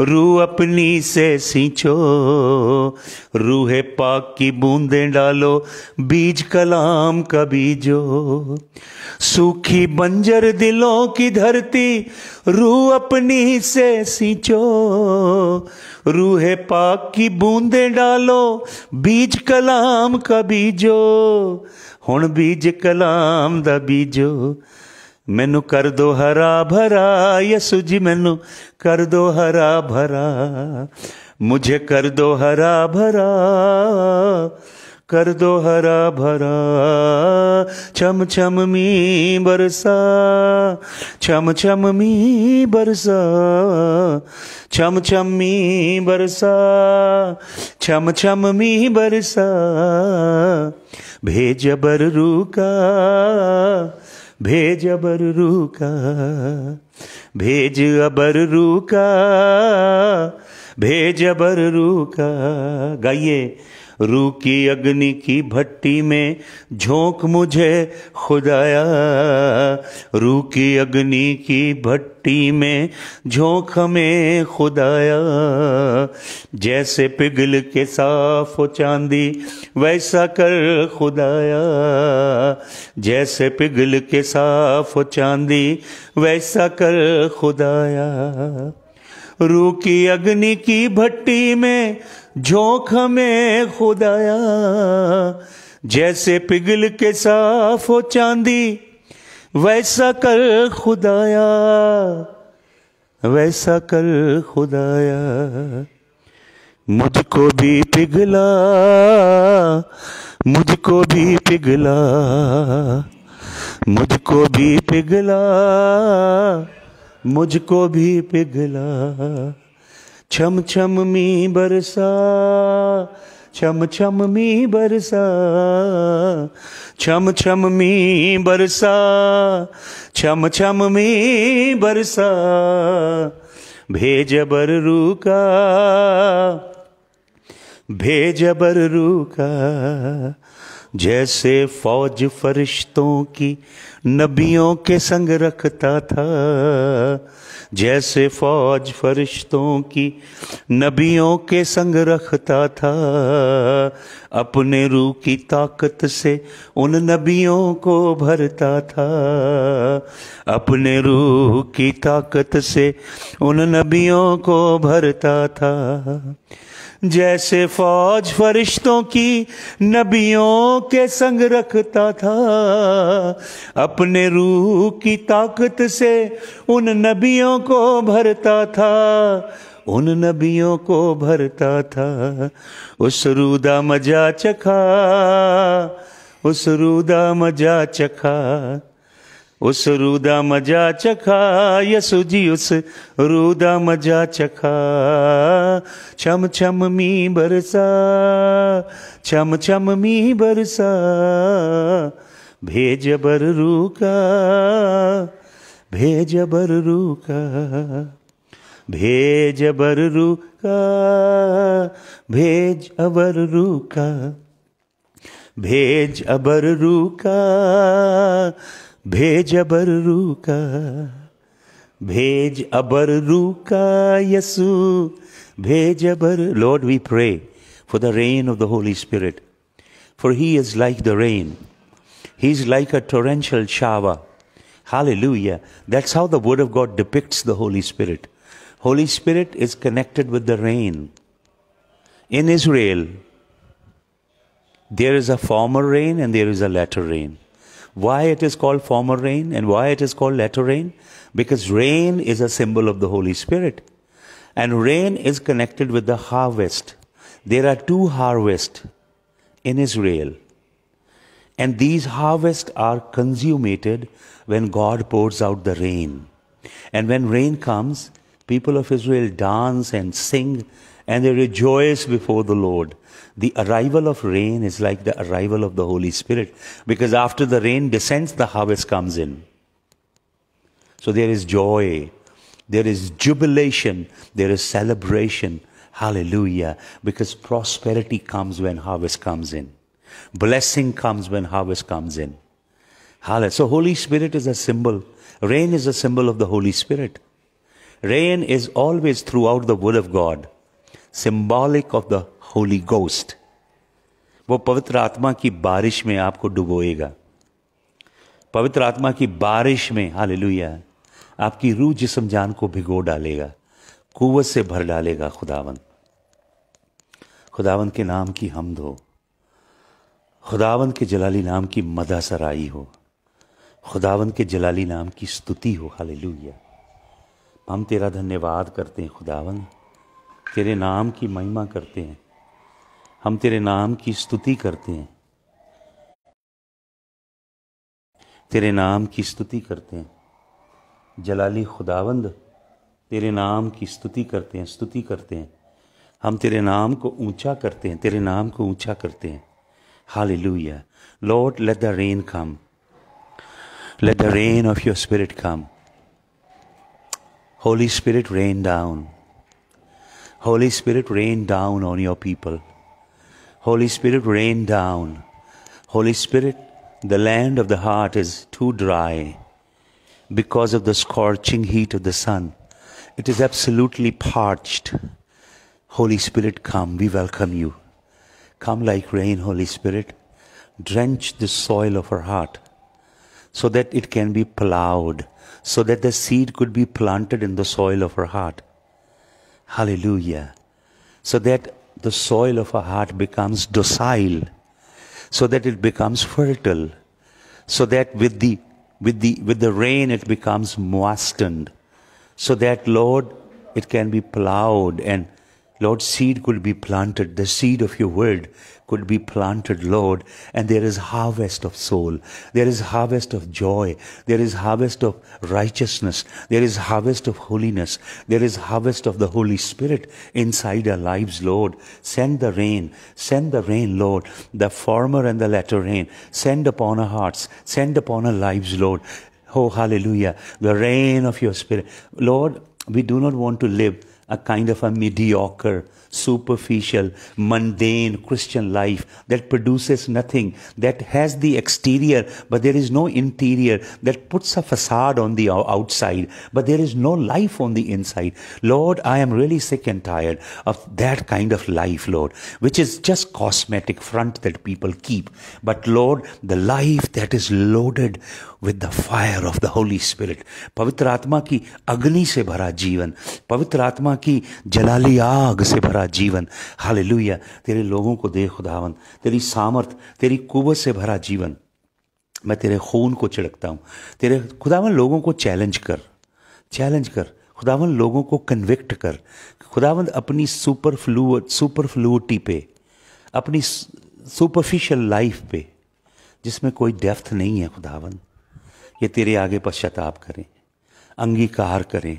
रू अपनी से सींचो रूहे पाक की बूंदें डालो बीज कलाम का बीजो सूखी बंजर दिलों की धरती रू अपनी से सींचो रूहे पाक की बूंदें डालो बीज कलाम का बीजो हुण बीज कलाम दा बीजो मैनू कर दो हरा भरा यसु जी मैनू कर दो हरा भरा मुझे कर दो हरा भरा कर दो हरा भरा छम छम मी बरसा छम छम मी बरसा छम छम मी बरसा छम छम मी बरसा भेज बर रूका भेज अबर रूका भेज अबर रूका भेज अबर रूका गाइए रू की अग्नि की भट्टी में झोंक मुझे खुदाया रू की अग्नि की भट्टी में झोंक हमें खुदाया जैसे पिघल के साफ चांदी वैसा कर खुदाया जैसे पिघल के साफ चांदी वैसा कर खुदाया रू की अग्नि की भट्टी में झोंक में खुदाया जैसे पिघल के साफ हो चांदी वैसा कर खुदाया वैसा कर खुदाया मुझको भी पिघला मुझको भी पिघला मुझको भी पिघला मुझको भी पिघला छम छम मी बरसा छम छम मी बरसा छम छम मी बरसा छम छम मी बरसा भेज भेजबर रूका बर रूका जैसे फौज फरिश्तों की नबियों के संग रखता था जैसे फौज फरिश्तों की नबियों के संग रखता था अपने रूह की ताकत से उन नबियों को भरता था अपने रूह की ताकत से उन नबियों को भरता था जैसे फौज फरिश्तों की नबियों के संग रखता था अपने रूह की ताकत से उन नबियों को भरता था उन नबियों को भरता था उस रूदा मजा चखा उस रूदा मजा चखा उस रूदा मजा चखा यसु जी उस रूदा मजा चखा छम छम मी बरसा छम छम मी बरसा भेज बर रूका बर रूका भेज बर रूका भेज अबर रूका भेज अबर रूका भेज अबरू का भेज अबरू का यसु भेज अबर का भज अबर का यस भज अबर for the rain of the Holy Spirit. For he is like the rain. He is like a torrential shower. Hallelujah. That's how the Word of God depicts the Holy Spirit. Holy Spirit is connected with the rain. In Israel, there is a former rain and there is a latter rain. Why it is called former rain and why it is called latter rain? Because rain is a symbol of the Holy Spirit. And rain is connected with the harvest. There are two harvests in Israel. And these harvests are consummated when God pours out the rain. And when rain comes, people of Israel dance and sing and they rejoice before the Lord. The arrival of rain is like the arrival of the Holy Spirit because after the rain descends, the harvest comes in. So there is joy, there is jubilation, there is celebration. Hallelujah. Because prosperity comes when harvest comes in. Blessing comes when harvest comes in. Hallelujah. So Holy Spirit is a symbol. Rain is a symbol of the Holy Spirit. Rain is always throughout the Word of God, symbolic of the Holy Ghost वो पवित्र आत्मा की बारिश में आपको डुबोएगा पवित्र आत्मा की बारिश में हालेलुया आपकी रूह जिसम जान को भिगो डालेगा कुवत से भर डालेगा खुदावन खुदावन के नाम की हमद हो खुदावन के जलाली नाम की मदा सराई हो खुदावन के जलाली नाम की स्तुति हो हालेलुया हम तेरा धन्यवाद करते हैं खुदावन तेरे नाम की महिमा करते हैं हम तेरे नाम की स्तुति करते हैं तेरे नाम की स्तुति करते हैं जलाली खुदावंद तेरे नाम की स्तुति करते हैं स्तुति करते हैं हम तेरे नाम को ऊंचा करते हैं तेरे नाम को ऊंचा करते हैं hallelujah lord let the rain come let the rain of your spirit come Holy Spirit rain down Holy Spirit rain down on your people Holy Spirit, rain down. Holy Spirit, the land of the heart is too dry because of the scorching heat of the sun. It is absolutely parched. Holy Spirit, come. We welcome you. Come like rain, Holy Spirit. Drench the soil of our heart so that it can be plowed, so that the seed could be planted in the soil of our heart. Hallelujah. So that the soil of our heart becomes docile, so that it becomes fertile, so that with the, with the, with the rain it becomes moistened, so that, Lord, it can be plowed and Lord, seed could be planted. The seed of your word could be planted, Lord. And there is harvest of soul. There is harvest of joy. There is harvest of righteousness. There is harvest of holiness. There is harvest of the Holy Spirit inside our lives, Lord. Send the rain. Send the rain, Lord. The former and the latter rain. Send upon our hearts. Send upon our lives, Lord. Oh, hallelujah. The rain of your spirit. Lord, we do not want to live a kind of a mediocre superficial, mundane Christian life that produces nothing, that has the exterior, but there is no interior, that puts a facade on the outside, but there is no life on the inside. Lord, I am really sick and tired of that kind of life, Lord, which is just cosmetic front that people keep. But Lord, the life that is loaded with the fire of the Holy Spirit, पवित्र आत्मा की अग्नि से भरा जीवन, पवित्र आत्मा की जलाली आग से भरा भरा जीवन हालेलुया तेरे लोगों को दे खुदावन तेरी सामर्थ तेरी कुवत से भरा जीवन मैं तेरे खून को छिड़कता हूँ तेरे खुदावन लोगों को चैलेंज कर चैलेंज कर खुदावन लोगों को कन्विक्ट कर खुदावन अपनी सुपर फ्लू सुपर फ्लूटी पे अपनी सुपरफिशियल लाइफ पे जिसमें कोई डेफ्थ नहीं है खुदावन ये तेरे आगे पश्चाताप करें अंगीकार करें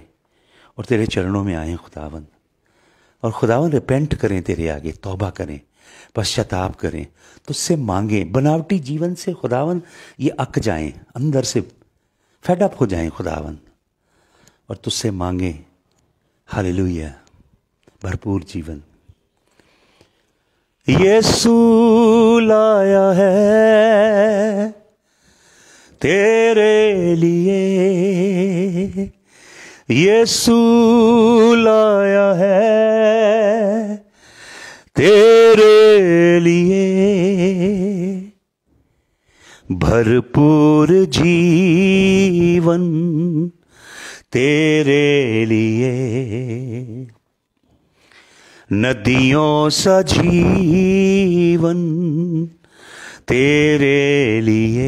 और तेरे चरणों में आए खुदावन और खुदावन रिपेंट करें तेरे आगे तौबा करें पश्चाताप करें तुझसे मांगें बनावटी जीवन से खुदावन ये अक जाएं अंदर से फैडअप हो जाएं खुदावन और तुझसे मांगें हालेलुया भरपूर जीवन यीशु लाया है तेरे लिए यीशु लाया है तेरे लिए भरपूर जीवन तेरे लिए नदियों सा जीवन तेरे लिए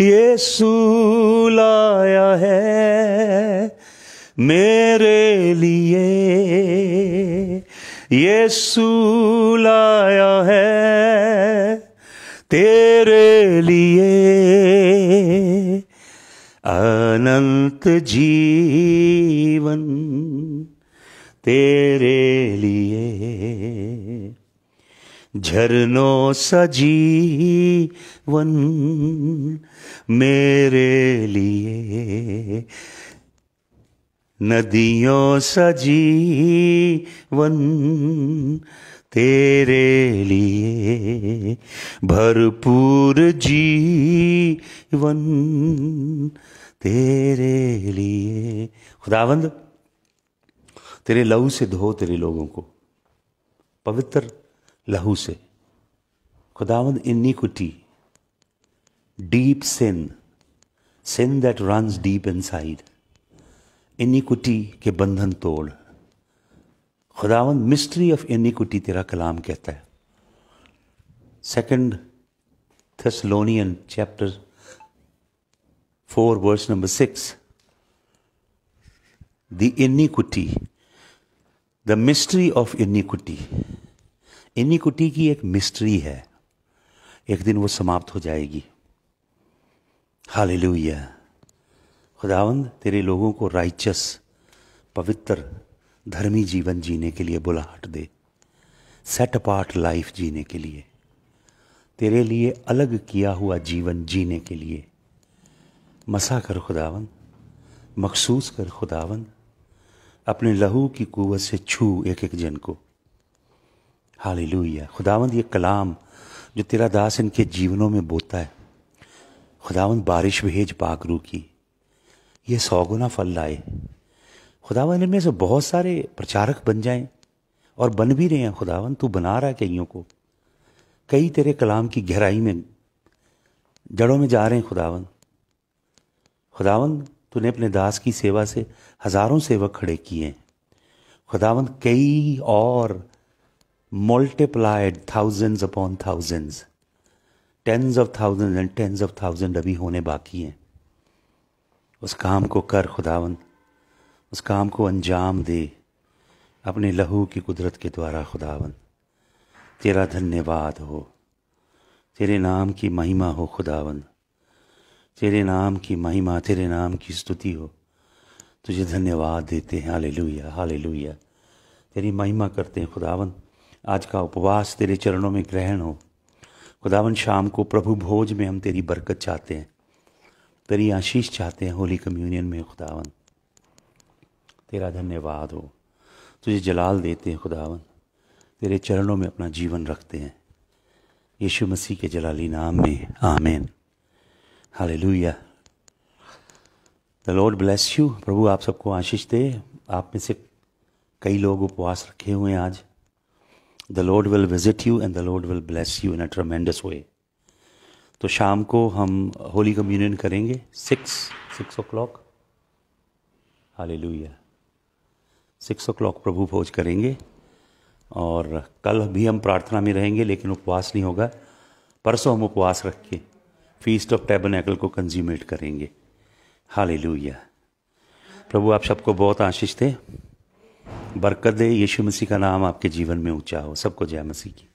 ये लाया है मेरे लिए ये लाया है तेरे लिए अनंत जीवन तेरे लिए झरनों सजी वन मेरे लिए नदियों सजी वन तेरे लिए भरपूर जीवन तेरे लिए खुदावंद तेरे लहू से धो तेरे लोगों को पवित्र लहू से खुदावंद iniquity deep sin sin that runs deep inside iniquity के बंधन तोड़ खुदावन मिस्ट्री ऑफ इनिकुटी तेरा कलाम कहता है second Thessalonians chapter four verse number six the iniquity the mystery of iniquity iniquity की एक मिस्ट्री है एक दिन वो समाप्त हो जाएगी हालेलुया खुदावंद तेरे लोगों को राइचस पवित्र धर्मी जीवन जीने के लिए बुलाहट दे सेट अपार्ट लाइफ जीने के लिए तेरे लिए अलग किया हुआ जीवन जीने के लिए मसा कर खुदावन मखसूस कर खुदावन अपने लहू की कुवत से छू एक एक जन को हाली लुया खुदावंद ये कलाम जो तेरा दास इनके जीवनों में बोता है खुदावंद बारिश भेज पाकरू की ये सौ गुना फल लाए खुदावन इनमें से बहुत सारे प्रचारक बन जाएं और बन भी रहे हैं खुदावन तू बना रहा है कईयों को कई तेरे कलाम की गहराई में जड़ों में जा रहे हैं खुदावन खुदावन तूने अपने दास की सेवा से हज़ारों सेवक खड़े किए हैं खुदावन कई और multiplied thousands upon thousands tens of thousand and tens of thousand अभी होने बाकी हैं उस काम को कर खुदावन उस काम को अंजाम दे अपने लहू की कुदरत के द्वारा खुदावन तेरा धन्यवाद हो तेरे नाम की महिमा हो खुदावन तेरे नाम की महिमा तेरे नाम की स्तुति हो तुझे धन्यवाद देते हैं हाले लुया हाले लुया तेरी महिमा करते हैं खुदावन आज का उपवास तेरे चरणों में ग्रहण हो खुदावन शाम को प्रभु भोज में हम तेरी बरकत चाहते हैं तेरी आशीष चाहते हैं होली कम्युनियन में खुदावन तेरा धन्यवाद हो तुझे जलाल देते हैं खुदावन तेरे चरणों में अपना जीवन रखते हैं यीशु मसीह के जलाली नाम में आमेन लुया द लॉर्ड ब्लेस यू प्रभु आप सबको आशीष दे आप में से कई लोग उपवास रखे हुए हैं आज the lord will visit you and the lord will bless you in a tremendous way तो शाम को हम होली कम्यूनियन करेंगे six six o'clock hallelujah six ओ क्लॉक प्रभु भोज करेंगे और कल भी हम प्रार्थना में रहेंगे लेकिन उपवास नहीं होगा परसों हम उपवास रख के फीस्ट ऑफ एकल को कंज्यूमेट करेंगे हाली लुया प्रभु आप सबको बहुत आशीष थे बरकत दे यीशु मसीह का नाम आपके जीवन में ऊंचा हो सबको जय मसीह की